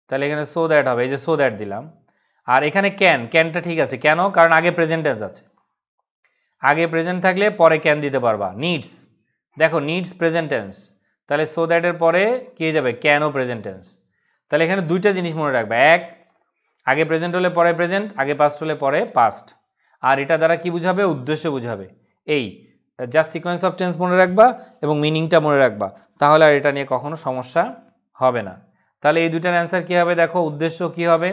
তাহলে এখানে সো দ্যাট হবে এই যে সো দ্যাট দিলাম আর এখানে ক্যান ক্যানটা ঠিক আছে কেন কারণ আগে প্রেজেন্ট আছে আগে প্রেজেন্ট থাকলে পরে ক্যান দিতে পারবা নিডস দেখো নিডস প্রেজেন্টেন্স তাহলে সো দ্যাটের পরে কে যাবে ক্যানও ও প্রেজেন্টেন্স তাহলে এখানে দুইটা জিনিস মনে রাখবে এক আগে প্রেজেন্ট হলে পরে প্রেজেন্ট আগে পাস্ট হলে পরে পাস্ট আর এটা দ্বারা কি বুঝাবে উদ্দেশ্য বুঝাবে এই জাস্ট সিকোয়েন্স অফ টেন্স মনে রাখবা এবং মিনিংটা মনে রাখবা তাহলে আর এটা নিয়ে কখনো সমস্যা হবে না তাহলে এই দুইটার অ্যান্সার কী হবে দেখো উদ্দেশ্য কি হবে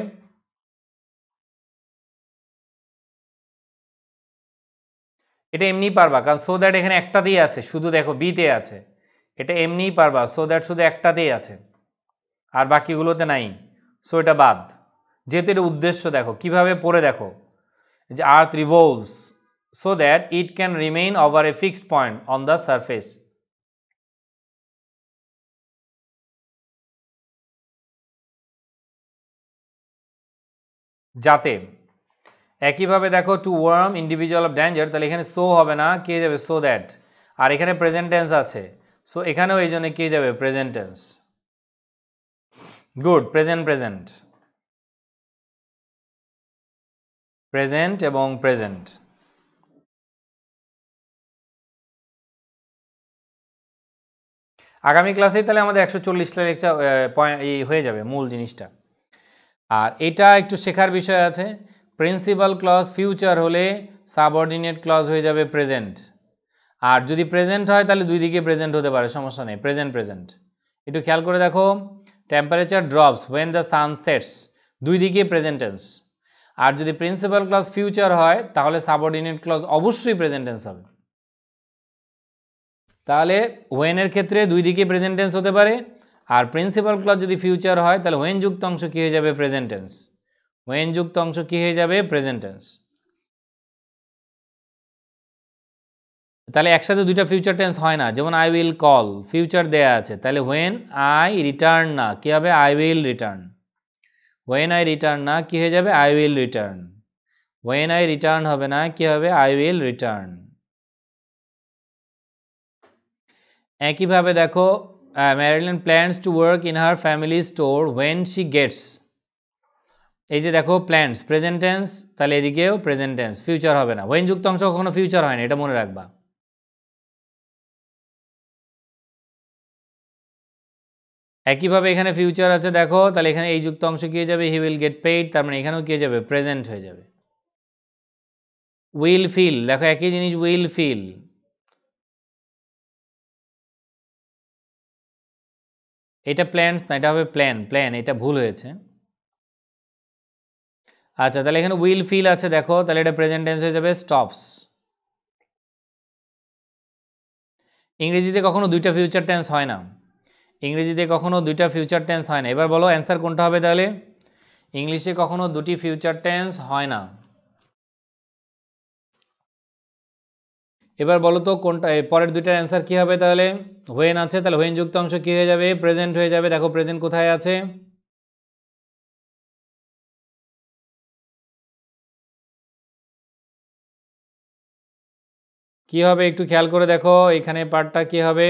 এটা এমনি পারবা কারণ সো দ্যাট এখানে একটাতেই আছে শুধু দেখো বিতে আছে এটা এমনিই পারবা সো দ্যাট শুধু একটাতেই আছে আর বাকিগুলোতে নাই সো এটা বাদ যেহেতু এটা উদ্দেশ্য দেখো কিভাবে পড়ে দেখো যে earth revolves so that it can remain over a fixed point on the surface. যাতে একইভাবে দেখো to warm individual of danger তাহলে এখানে সো হবে না কে যাবে সো দ্যাট আর এখানে প্রেজেন্ট টেন্স আছে সো এখানেও এই জন্য কে যাবে present tense good present present present এবং প্রেজেন্ট আগামী ক্লাসেই তাহলে আমাদের একশো চল্লিশটা লেকচার হয়ে যাবে মূল জিনিসটা আর এটা একটু শেখার বিষয় আছে প্রিন্সিপাল ক্লজ ফিউচার হলে সাবঅর্ডিনেট ক্লজ হয়ে যাবে প্রেজেন্ট আর যদি প্রেজেন্ট হয় তাহলে দুই দিকে প্রেজেন্ট হতে পারে সমস্যা নেই প্রেজেন্ট প্রেজেন্ট একটু খেয়াল করে দেখো temperature drops when the sun sets দুই দিকে প্রেজেন্টেন্স আর যদি প্রিন্সিপাল ক্লস ফিউচার হয় তাহলে সাবঅর্ডিনেট ক্লজ অবশ্যই প্রেজেন্টেন্স হবে তাহলে ওয়েনের ক্ষেত্রে দুই দিকে প্রেজেন্টেন্স হতে পারে আর প্রিন্সিপাল ক্লজ যদি ফিউচার হয় তাহলে ওয়েন যুক্ত অংশ কী হয়ে যাবে প্রেজেন্টেন্স ওয়েন যুক্ত অংশ কী হয়ে যাবে প্রেজেন্টেন্স তাহলে একসাথে দুইটা ফিউচার টেন্স হয় না যেমন আই উইল কল ফিউচার দেয়া আছে তাহলে ওয়েন আই রিটার্ন না কী হবে I will return when I return না কী হয়ে যাবে I will return when I return হবে না কী হবে আই উইল রিটার্ন একইভাবে দেখো Marilyn plans to work in her family store when she gets এই যে দেখো প্ল্যান্টস প্রেজেন্টেন্স তাহলে এদিকেও প্রেজেন্টেন্স ফিউচার হবে না ওয়েন যুক্ত অংশ কখনো ফিউচার হয় না এটা মনে রাখবা একইভাবে এখানে ফিউচার আছে দেখো তাহলে এখানে এই যুক্ত অংশ হয়ে যাবে হি উইল গেট পেইড তার মানে এখানেও হয়ে যাবে প্রেজেন্ট হয়ে যাবে উইল ফিল দেখো একই জিনিস উইল ফিল এটা প্ল্যান্টস না এটা হবে প্ল্যান প্ল্যান এটা ভুল হয়েছে আচ্ছা তাহলে এখানে উইল ফিল আছে দেখো তাহলে এটা প্রেজেন্ট টেন্স হয়ে যাবে স্টপস ইংরেজিতে কখনো দুইটা ফিউচার টেন্স হয় না ইংরেজিতে কখনো দুইটা ফিউচার টেন্স হয় না এবার বলো অ্যান্সার কোনটা হবে তাহলে ইংলিশে কখনো দুটি ফিউচার টেন্স হয় না এবার বলো তো কোনটা পরের দুইটার অ্যান্সার কী হবে তাহলে হোয়েন আছে তাহলে হোয়েন যুক্ত অংশ কী হয়ে যাবে প্রেজেন্ট হয়ে যাবে দেখো প্রেজেন্ট কোথায় আছে কি হবে একটু খেয়াল করে দেখো এখানে পার্টটা কি হবে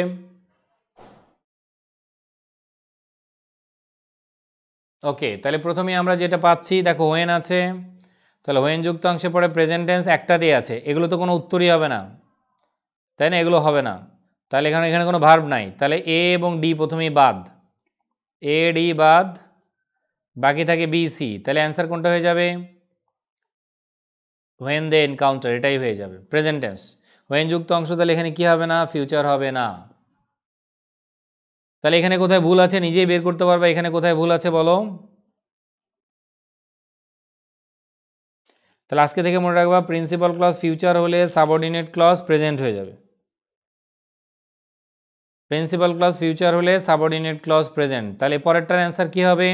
ওকে তাহলে প্রথমে আমরা যেটা পাচ্ছি দেখো হোয়েন আছে তাহলে হোয়েন যুক্ত অংশে পরে প্রেজেন্টেন্স একটা দিয়ে আছে এগুলো তো কোনো উত্তরই হবে না তাই না এগুলো হবে না তাহলে এখানে এখানে কোনো ভার্ব নাই তাহলে এ এবং ডি প্রথমেই বাদ এ ডি বাদ বাকি থাকে বি সি তাহলে অ্যান্সার কোনটা হয়ে যাবে হোয়েন দে এনকাউন্টার এটাই হয়ে যাবে প্রেজেন্টেন্স হোয়েন যুক্ত অংশ তাহলে এখানে কি হবে না ফিউচার হবে না তাহলে এখানে কোথায় ভুল আছে নিজেই বের করতে পারবে এখানে কোথায় ভুল আছে বলো তাহলে আজকে থেকে মনে রাখবা প্রিন্সিপাল ক্লাস ফিউচার হলে সাবঅর্ডিনেট ক্লাস প্রেজেন্ট হয়ে যাবে প্রিন্সিপাল ক্লস ফিউচার হলে সাবঅর্ডিনেট ক্লজ প্রেজেন্ট তাহলে পরেরটার অ্যান্সার কি হবে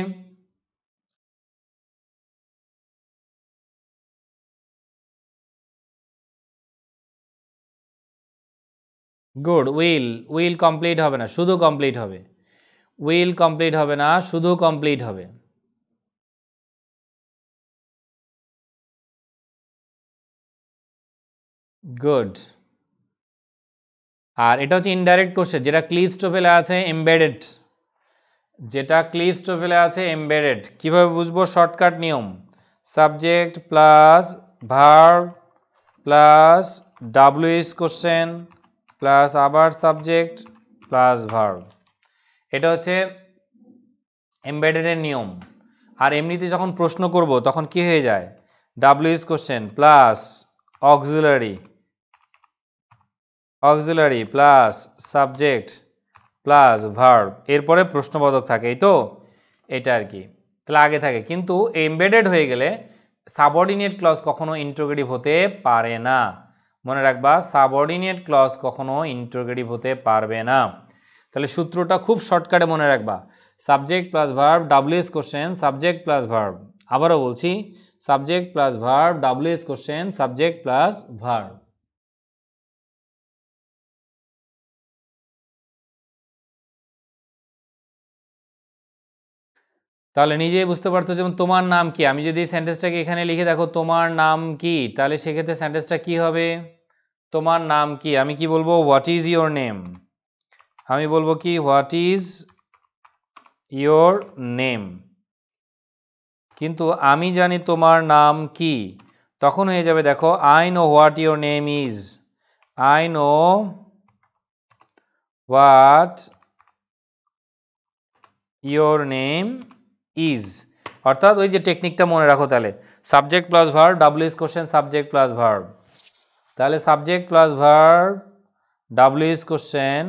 গুড উইল উইল কমপ্লিট হবে না শুধু কমপ্লিট হবে উইল কমপ্লিট হবে না শুধু কমপ্লিট হবে গুড আর এটা হচ্ছে ইনডাইরেক্ট কোশ্চেন যেটা ক্লিপ স্টোভেলে আছে এমবেডেড যেটা ক্লিপ স্টোভেলে আছে এমবেডেড কিভাবে বুঝবো শর্টকাট নিয়ম subject plus verb plus S question plus আবার সাবজেক্ট প্লাস ভার এটা হচ্ছে এমবেডেডের নিয়ম আর এমনিতে যখন প্রশ্ন করব তখন কি হয়ে যায় S question plus auxiliary auxiliary plus subject plus verb এরপরে প্রশ্নবোধক থাকে এই তো এটা আর কি তাহলে আগে থাকে কিন্তু এমবেডেড হয়ে গেলে সাবঅর্ডিনেট ক্লজ কখনো ইন্ট্রোগেটিভ হতে পারে না মনে রাখবা সাবঅর্ডিনেট ক্লজ কখনো ইন্ট্রোগেটিভ হতে পারবে না তাহলে সূত্রটা খুব শর্টকাটে মনে রাখবা subject plus verb WH question subject plus verb আবারও বলছি subject plus verb WH question subject plus verb তাহলে নিজেই বুঝতে পারতো যেমন তোমার নাম কি আমি যদি সেন্টেন্সটাকে এখানে লিখে দেখো তোমার নাম কি তাহলে সেক্ষেত্রে সেন্টেন্সটা কি হবে তোমার নাম কি আমি কি বলবো হোয়াট ইজ ইয়োর নেম আমি বলবো কি হোয়াট ইজ ইয়োর নেম কিন্তু আমি জানি তোমার নাম কি তখন হয়ে যাবে দেখো I know what your name is I know what your name is অর্থাৎ ওই যে টেকনিকটা মনে রাখো তাহলে subject plus verb W H question subject plus verb তাহলে subject plus verb W H question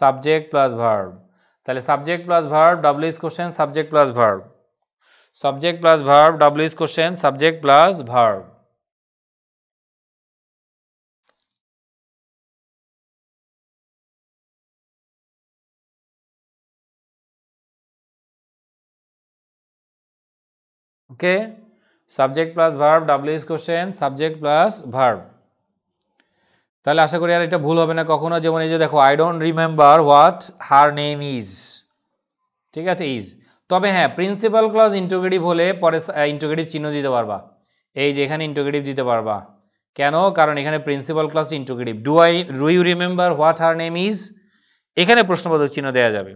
subject plus verb তাহলে subject plus verb W H question subject plus verb subject plus verb W H question subject plus verb okay subject plus verb w is question subject plus verb তাহলে আশা করি আর এটা ভুল হবে না কখনো যেমন এই যে দেখো I don't remember what her name is ঠিক আছে ইজ তবে হ্যাঁ প্রিন্সিপাল ক্লজ ইন্টোগেটিভ হলে পরে ইন্টোগেটিভ চিহ্ন দিতে পারবা এই যে এখানে ইন্টোগেটিভ দিতে পারবা কেন কারণ এখানে principal class interrogative do I do you remember what her name is এখানে প্রশ্নবোধক চিহ্ন দেওয়া যাবে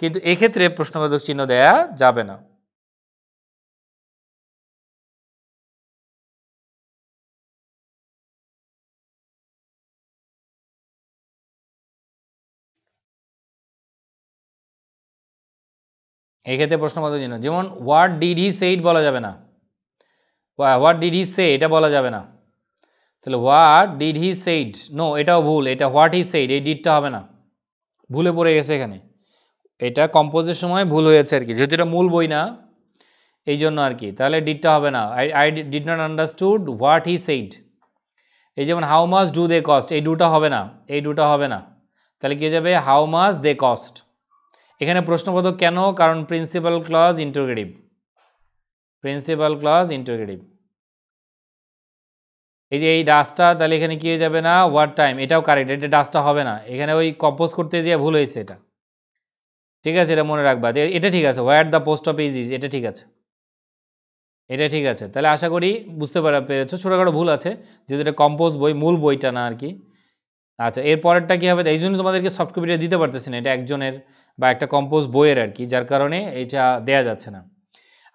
কিন্তু এক্ষেত্রে প্রশ্নবোধক চিহ্ন দেয়া যাবে না এক্ষেত্রে প্রশ্নবোধক চিহ্ন যেমন হোয়াট ডিড হি সেইট বলা যাবে না হোয়াট ডিড হি সে এটা বলা যাবে না তাহলে হোয়াট ডিড হি সেইট নো এটাও ভুল এটা হোয়াট হি সেইট এই ডিডটা হবে না ভুলে পড়ে গেছে এখানে এটা কম্পোজের সময় ভুল হয়েছে আর কি যেহেতু এটা মূল বই না এই জন্য আর কি তাহলে ডিডটা হবে না I I did not understood what he said এই যেমন how much do they cost এই দুটা হবে না এই দুটা হবে না তাহলে কী যাবে হাউ মাস দে কস্ট এখানে প্রশ্নবোধক কেন কারণ principal clause interrogative principal clause interrogative এই যে এই ডাস্টটা তাহলে এখানে কি হয়ে যাবে না ওয়ার টাইম এটাও কারেক্ট এটা ডাস্টটা হবে না এখানে ওই কম্পোজ করতে যেয়ে ভুল হয়েছে এটা ঠিক আছে এটা মনে রাখবা এটা ঠিক আছে where the post of is এটা ঠিক আছে এটা ঠিক আছে তাহলে আশা করি বুঝতে পারা পেরেছো ছোটোখাটো ভুল আছে যেহেতু এটা কম্পোজ বই মূল বইটা না আর কি আচ্ছা এর পরেরটা কী হবে এই জন্য তোমাদেরকে সফট কপিটা দিতে পারতেছি না এটা একজনের বা একটা কম্পোজ বইয়ের আর কি যার কারণে এটা দেয়া যাচ্ছে না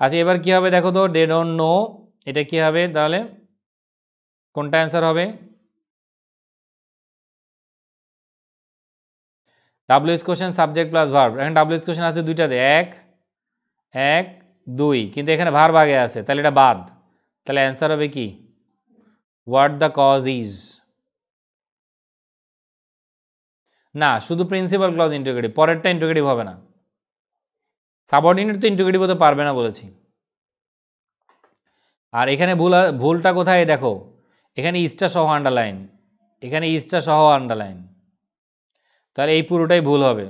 আচ্ছা এবার কি হবে দেখো তো ডে ডোন্ট নো এটা কি হবে তাহলে কোনটা অ্যান্সার হবে W S question subject plus verb এখন এস কোশ্চেন আছে দুইটাতে এক এক দুই কিন্তু এখানে ভার্ব আগে আছে তাহলে এটা বাদ তাহলে অ্যান্সার হবে কি হোয়াট দ্য কজ ইজ না শুধু প্রিন্সিপাল ক্লজ ইন্টিগ্রেটিভ পরেরটা ইন্টিগ্রেটিভ হবে না সাবঅর্ডিনেট তো ইন্টিগ্রেটিভ হতে পারবে না বলেছি আর এখানে ভুল ভুলটা কোথায় দেখো এখানে ইস্টা সহ আন্ডারলাইন এখানে ইস্টা সহ আন্ডারলাইন তাহলে এই পুরোটাই ভুল হবে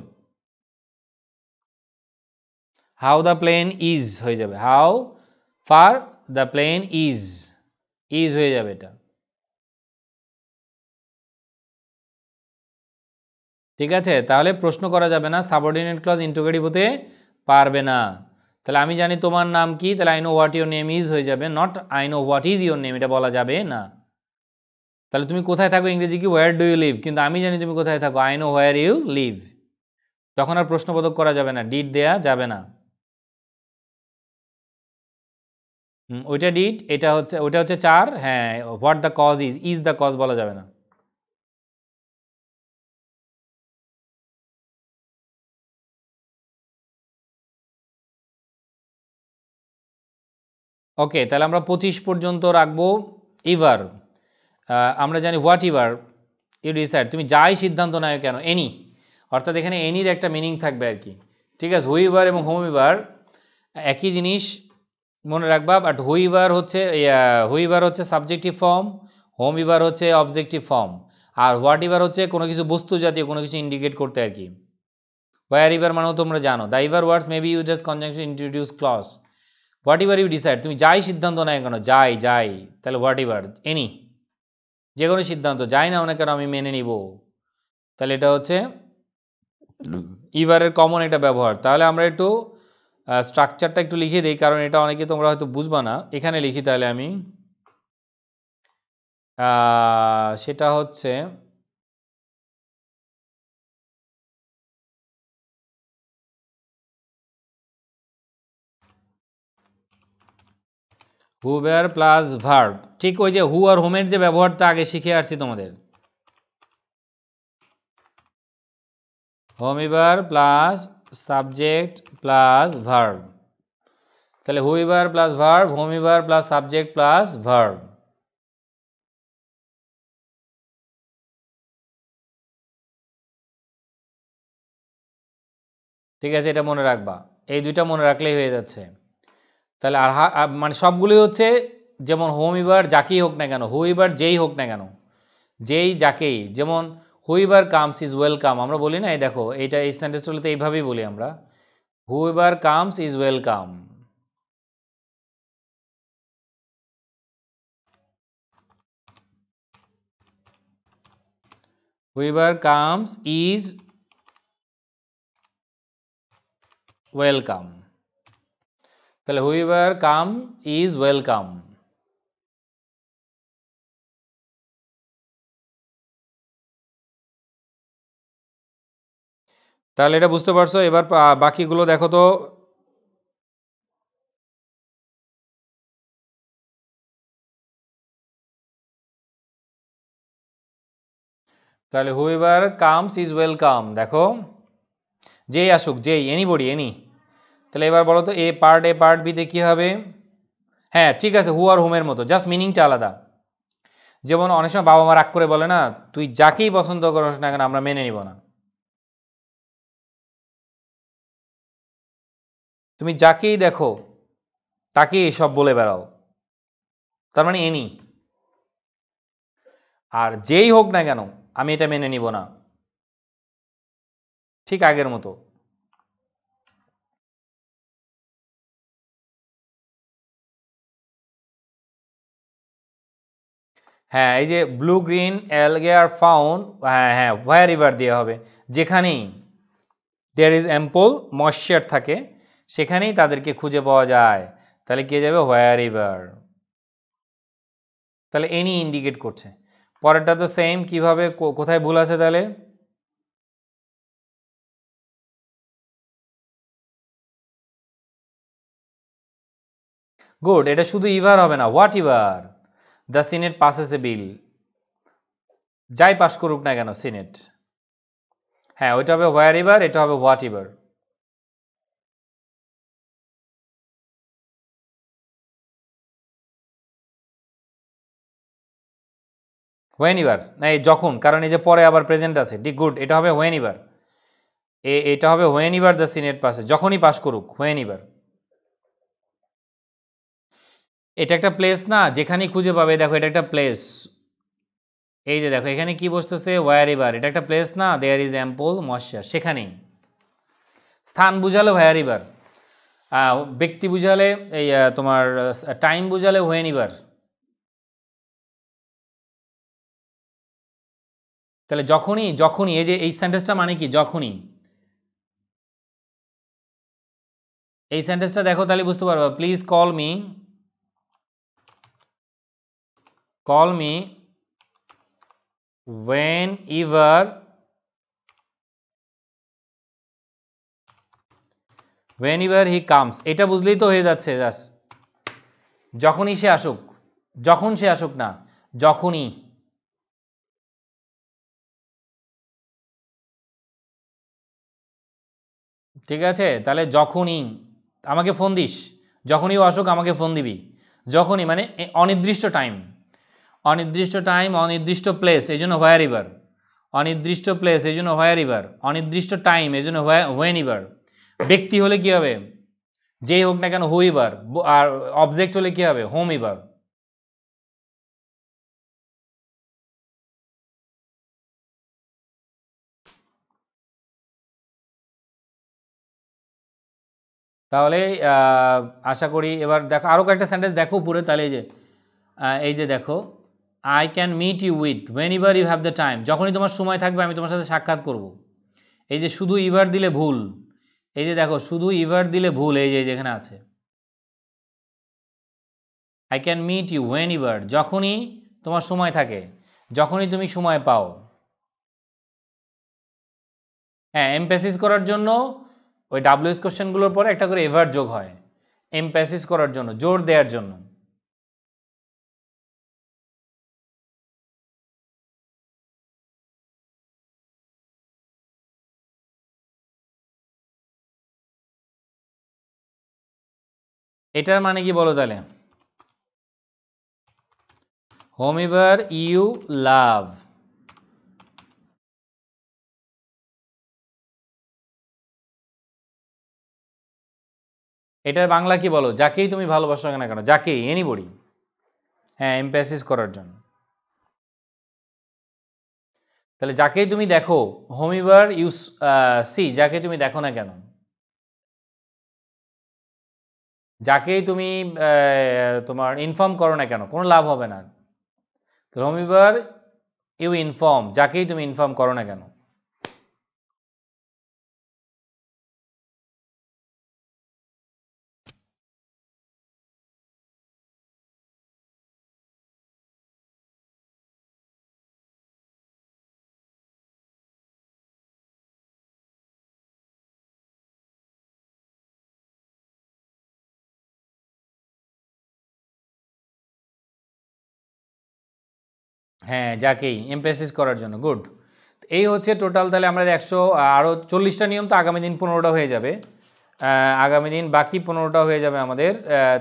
হাউ দ্য প্লেন ইজ হয়ে যাবে how far the plane is is হয়ে যাবে এটা ঠিক আছে তাহলে প্রশ্ন করা যাবে না সাবঅর্ডিনেট ক্লজ ইন্টোগেটিভ হতে পারবে না তাহলে আমি জানি তোমার নাম কি তাহলে I know what your name is হয়ে যাবে not I know what is your name এটা বলা যাবে না তাহলে তুমি কোথায় থাকো ইংরেজি কি হোয়ার ডু ইউ লিভ কিন্তু আমি জানি তুমি কোথায় থাকো I know where you live তখন আর প্রশ্নবোধক করা যাবে না ডিট দেয়া যাবে না ওইটা ডিট এটা হচ্ছে ওইটা হচ্ছে চার হ্যাঁ what the cause is is the cause বলা যাবে না ওকে তাহলে আমরা পঁচিশ পর্যন্ত রাখবো ইভার আমরা জানি হোয়াট ইভার ইউ ডিসাইড তুমি যাই সিদ্ধান্ত নেয় কেন এনি অর্থাৎ এখানে এনির একটা মিনিং থাকবে আর কি ঠিক আছে হুই ইভার এবং হোম ইভার একই জিনিস মনে রাখবা বাট হুই ইভার হচ্ছে হুই ইভার হচ্ছে সাবজেক্টিভ ফর্ম হোম ইভার হচ্ছে অবজেক্টিভ ফর্ম আর হোয়াট ইভার হচ্ছে কোনো কিছু বস্তু জাতীয় কোনো কিছু ইন্ডিকেট করতে আর কি ওয়ার ইভার মানেও তোমরা জানো the ever words maybe use as conjunction introduce clause whatever you decide তুমি যাই সিদ্ধান্ত নেয় কেন যাই যাই তাহলে হোয়াট ইভার এনি যে কোনো সিদ্ধান্ত যাই না অনেক কেন আমি মেনে নিব তাহলে এটা হচ্ছে ইভারের কমন এটা ব্যবহার তাহলে আমরা একটু স্ট্রাকচারটা একটু লিখে দিই কারণ এটা অনেকে তোমরা হয়তো বুঝবা না এখানে লিখি তাহলে আমি সেটা হচ্ছে হু প্লাস ভার্ব ঠিক ওই যে হু আর হোমের যে ব্যবহারটা আগে শিখে আসছি তোমাদের whomever plus subject plus verb তাহলে whoever plus verb whomever plus subject plus verb ঠিক আছে এটা মনে রাখবা এই দুইটা মনে রাখলেই হয়ে যাচ্ছে তাহলে আর মানে সবগুলি হচ্ছে যেমন হোম ইভার যাকেই হোক না কেন হু ইভার যেই হোক না কেন যেই যাকেই যেমন whoever comes is welcome আমরা বলি না এই দেখো এইটা এই সেন্টেন্সগুলোতে এইভাবেই বলি আমরা whoever comes is welcome whoever comes is welcome তাহলে হুইভার কাম ইজ ওয়েলকাম তাহলে এটা বুঝতে পারছো এবার বাকিগুলো দেখো তো তাহলে হুইভার কামস ইজ ওয়েলকাম দেখো যেই আসুক যেই এনি বডি এনি তাহলে এবার বলো তো এ পার্ট এ পার্ট বিতে কি হবে হ্যাঁ ঠিক আছে হু আর হোমের মতো জাস্ট মিনিংটা আলাদা যেমন অনেক সময় বাবা মা রাগ করে বলে না তুই যাকেই পছন্দ করস না কেন আমরা মেনে নিব না তুমি যাকেই দেখো তাকে এসব বলে বেড়াও তার মানে এনি আর যেই হোক না কেন আমি এটা মেনে নিব না ঠিক আগের মতো হ্যাঁ এই যে ব্লু গ্রিন অ্যালগেয়ার ফাউন হ্যাঁ হ্যাঁ হোয়ার রিভার দেওয়া হবে যেখানেই দেয়ার ইজ অ্যাম্পল ময়শ্চার থাকে সেখানেই তাদেরকে খুঁজে পাওয়া যায় তাহলে কে যাবে হোয়ার রিভার তাহলে এনি ইন্ডিকেট করছে পরেরটা তো সেম কিভাবে কোথায় ভুল আছে তাহলে গুড এটা শুধু ইভার হবে না whatever the senate passes a bill যাই পাশ করুক না কেন সিনেট হ্যাঁ ওইটা হবে হোয়ার ইভার এটা হবে হোয়াট ইভার হোয়েন ইভার না এই যখন কারণ এই যে পরে আবার প্রেজেন্ট আছে ডি গুড এটা হবে হোয়েন ইভার এটা হবে হোয়েন ইভার দ্য সিনেট পাসে যখনই পাস করুক হোয়েন ইভার এটা একটা প্লেস না যেখানেই খুঁজে পাবে দেখো এটা একটা প্লেস এই যে দেখো এখানে কি বসতেছে ওয়ার রিভার এটা একটা প্লেস না দেয়ার ইজ অ্যাম্পল মশার সেখানেই স্থান বুঝালো ভায়ার রিভার ব্যক্তি বুঝালে এই তোমার টাইম বুঝালে হয়ে নিবার তাহলে যখনই যখনই এই যে এই সেন্টেন্সটা মানে কি যখনই এই সেন্টেন্সটা দেখো তাহলে বুঝতে পারবা please call me call me whenever whenever he comes এটা বুঝলেই তো হয়ে যাচ্ছে জাস্ট যখনই সে আসুক যখন সে আসুক না যখনই ঠিক আছে তাহলে যখনই আমাকে ফোন দিস যখনই আসুক আমাকে ফোন দিবি যখনই মানে অনির্দিষ্ট টাইম অনির্দিষ্ট টাইম অনির্দিষ্ট প্লেস এই জন্য হোয়ার ইভার অনির্দিষ্ট প্লেস এই জন্য হোয়ার ইভার অনির্দিষ্ট টাইম এই জন্য হোয়েন ইভার ব্যক্তি হলে কি হবে যেই হোক না কেন হু ইভার আর অবজেক্ট হলে কি হবে হোম ইভার তাহলে আশা করি এবার দেখো আরও কয়েকটা সেন্টেন্স দেখো পুরো তাহলে এই যে এই যে দেখো I can meet you with whenever you have the time যখনই তোমার সময় থাকবে আমি তোমার সাথে সাক্ষাৎ করব। এই যে শুধু ইভার দিলে ভুল এই যে দেখো শুধু ইভার দিলে ভুল এই যে যেখানে আছে I can meet you whenever যখনই তোমার সময় থাকে যখনই তুমি সময় পাও হ্যাঁ এমপ্যাসিস করার জন্য ওই ডাব্লিউএস কোশ্চেনগুলোর পরে একটা করে এভার যোগ হয় এমপ্যাসিস করার জন্য জোর দেওয়ার জন্য এটার মানে কি বলো তাহলে হোমিভার ইউ লাভ এটার বাংলা কি বলো যাকেই তুমি ভালোবাসো না কেন যাকেই বড়ি হ্যাঁ এমপ্যাসিস করার জন্য তাহলে যাকেই তুমি দেখো হোমিভার ইউ সি যাকে তুমি দেখো না কেন যাকেই তুমি তোমার ইনফর্ম করো না কেন কোনো লাভ হবে না রবিবার ইউ ইনফর্ম যাকেই তুমি ইনফর্ম করো না কেন হ্যাঁ যাকেই এমপেসিস করার জন্য গুড এই হচ্ছে টোটাল তাহলে আমরা একশো আরও চল্লিশটা নিয়ম তো আগামী দিন পনেরোটা হয়ে যাবে আগামী দিন বাকি পনেরোটা হয়ে যাবে আমাদের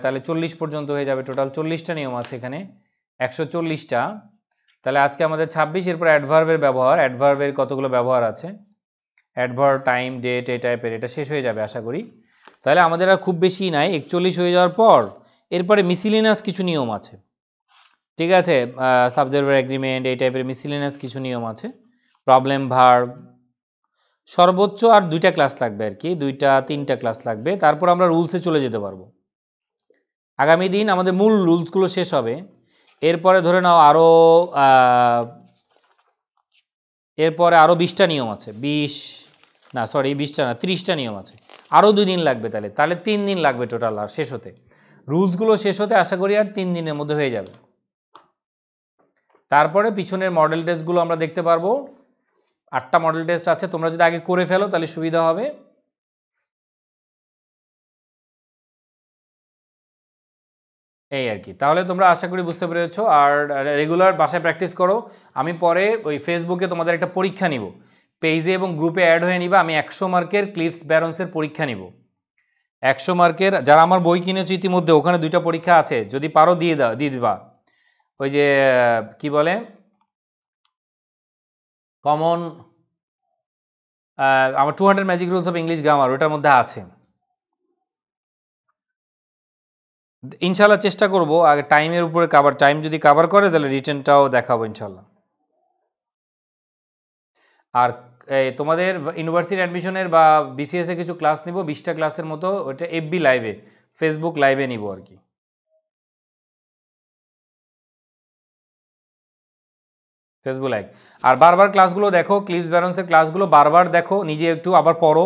তাহলে চল্লিশ পর্যন্ত হয়ে যাবে টোটাল চল্লিশটা নিয়ম আছে এখানে একশো চল্লিশটা তাহলে আজকে আমাদের ছাব্বিশ এরপর অ্যাডভার্বের ব্যবহার অ্যাডভার্বের কতগুলো ব্যবহার আছে অ্যাডভার্ব টাইম ডেট এই টাইপের এটা শেষ হয়ে যাবে আশা করি তাহলে আমাদের আর খুব বেশি নাই একচল্লিশ হয়ে যাওয়ার পর এরপরে মিসিলিনাস কিছু নিয়ম আছে ঠিক আছে সাবজার্ভার অ্যাগ্রিমেন্ট এই টাইপের মিসিলিনাস কিছু নিয়ম আছে প্রবলেম ভার সর্বোচ্চ আর দুইটা ক্লাস লাগবে আর কি দুইটা তিনটা ক্লাস লাগবে তারপর আমরা রুলসে চলে যেতে পারবো আগামী দিন আমাদের মূল রুলসগুলো শেষ হবে এরপরে ধরে নাও আরও এরপরে আরও বিশটা নিয়ম আছে বিশ না সরি বিশটা না ত্রিশটা নিয়ম আছে আরও দুই দিন লাগবে তাহলে তাহলে তিন দিন লাগবে টোটাল আর শেষ হতে রুলসগুলো শেষ হতে আশা করি আর তিন দিনের মধ্যে হয়ে যাবে তারপরে পিছনের মডেল টেস্টগুলো আমরা দেখতে পারবো আটটা মডেল টেস্ট আছে তোমরা যদি আগে করে ফেলো তাহলে সুবিধা হবে এই আর কি তাহলে তোমরা আশা করি বুঝতে পেরেছো আর রেগুলার বাসায় প্র্যাকটিস করো আমি পরে ওই ফেসবুকে তোমাদের একটা পরীক্ষা নিব পেজে এবং গ্রুপে অ্যাড হয়ে নিবা আমি একশো মার্কের ক্লিপস ব্যারন্সের পরীক্ষা নিব একশো মার্কের যারা আমার বই কিনেছো ইতিমধ্যে ওখানে দুইটা পরীক্ষা আছে যদি পারো দিয়ে দাও দিয়ে দিবা ওই যে কি বলে কমন আমার two hundred magic rules of English grammar ওটার মধ্যে আছে ইনশাল্লাহ চেষ্টা করব আগে টাইমের উপরে কাভার টাইম যদি কাভার করে তাহলে রিটার্নটাও দেখাবো ইনশাল্লাহ আর তোমাদের ইউনিভার্সিটি অ্যাডমিশনের বা বিসিএসে কিছু ক্লাস নিব বিশটা ক্লাসের মতো ওটা এফবি লাইভে ফেসবুক লাইভে নিব আর কি ফেসবুক লাইভ আর বারবার ক্লাসগুলো দেখো ক্লিপস ব্যালেন্সের ক্লাসগুলো বারবার দেখো নিজে একটু আবার পড়ো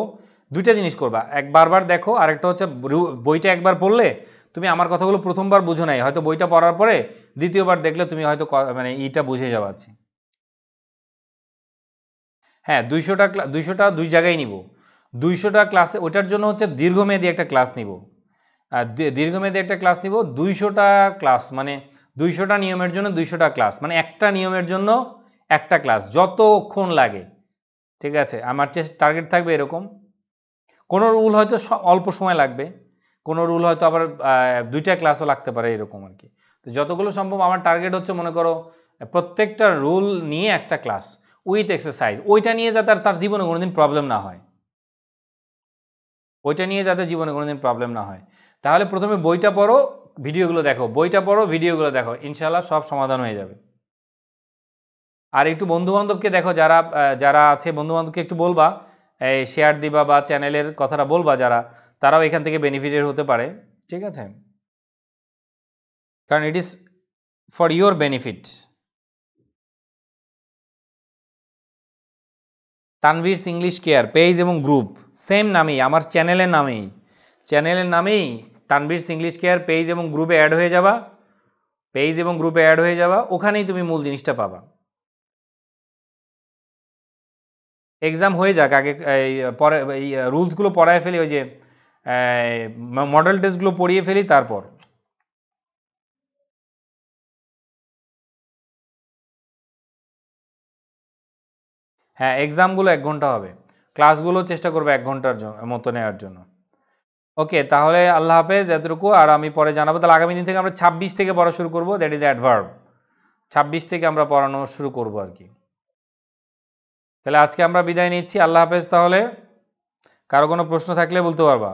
দুইটা জিনিস করবা এক বারবার দেখো আর একটা হচ্ছে বইটা একবার পড়লে তুমি আমার কথাগুলো প্রথমবার বুঝো নাই হয়তো বইটা পড়ার পরে দ্বিতীয়বার দেখলে তুমি হয়তো মানে ইটা বুঝে আছে হ্যাঁ দুইশোটা দুইশোটা দুই জায়গায় নিব দুইশোটা ক্লাসে ওটার জন্য হচ্ছে দীর্ঘমেয়াদী একটা ক্লাস নিব দীর্ঘমেয়াদী একটা ক্লাস নিব দুইশোটা ক্লাস মানে দুইশোটা নিয়মের জন্য দুইশোটা ক্লাস মানে একটা নিয়মের জন্য একটা ক্লাস যতক্ষণ লাগে ঠিক আছে আমার চেষ্টা টার্গেট থাকবে এরকম কোনো রুল হয়তো অল্প সময় লাগবে কোনো রুল হয়তো আবার দুইটা ক্লাসও লাগতে পারে এরকম আর কি তো যতগুলো সম্ভব আমার টার্গেট হচ্ছে মনে করো প্রত্যেকটা রুল নিয়ে একটা ক্লাস উইথ এক্সারসাইজ ওইটা নিয়ে যাতে আর তার জীবনে কোনোদিন প্রবলেম না হয় ওইটা নিয়ে যাতে জীবনে কোনোদিন প্রবলেম না হয় তাহলে প্রথমে বইটা পড়ো ভিডিওগুলো দেখো বইটা পড়ো ভিডিওগুলো দেখো ইনশাল্লাহ সব সমাধান হয়ে যাবে আর একটু বন্ধুবান্ধবকে দেখো যারা যারা আছে বন্ধুবান্ধবকে একটু বলবা এই শেয়ার দিবা বা চ্যানেলের কথাটা বলবা যারা তারাও এখান থেকে বেনিফিটেড হতে পারে ঠিক আছে কারণ it is for your benefit তানভিস ইংলিশ কেয়ার পেজ এবং গ্রুপ সেম নামেই আমার চ্যানেলের নামেই চ্যানেলের নামেই তানবিরস ইংলিশ কেয়ার পেজ এবং গ্রুপে অ্যাড হয়ে যাবা পেজ এবং গ্রুপে অ্যাড হয়ে যাবা ওখানেই তুমি মূল জিনিসটা পাবা এক্সাম হয়ে যাক আগে পরে এই রুলসগুলো পড়ায় ফেলি ওই যে মডেল টেস্টগুলো পড়িয়ে ফেলি তারপর হ্যাঁ এক্সামগুলো এক ঘন্টা হবে ক্লাসগুলো চেষ্টা করবে এক ঘন্টার মতো নেওয়ার জন্য ওকে তাহলে আল্লাহ হাফেজ এতটুকু আর আমি পরে জানাবো তাহলে আগামী দিন থেকে আমরা ২৬ থেকে পড়া শুরু করবো দ্যাট ইজ অ্যাডভার্ব ২৬ থেকে আমরা পড়ানো শুরু করব আর কি তাহলে আজকে আমরা বিদায় নিচ্ছি আল্লাহ হাফেজ তাহলে কারো কোনো প্রশ্ন থাকলে বলতে পারবা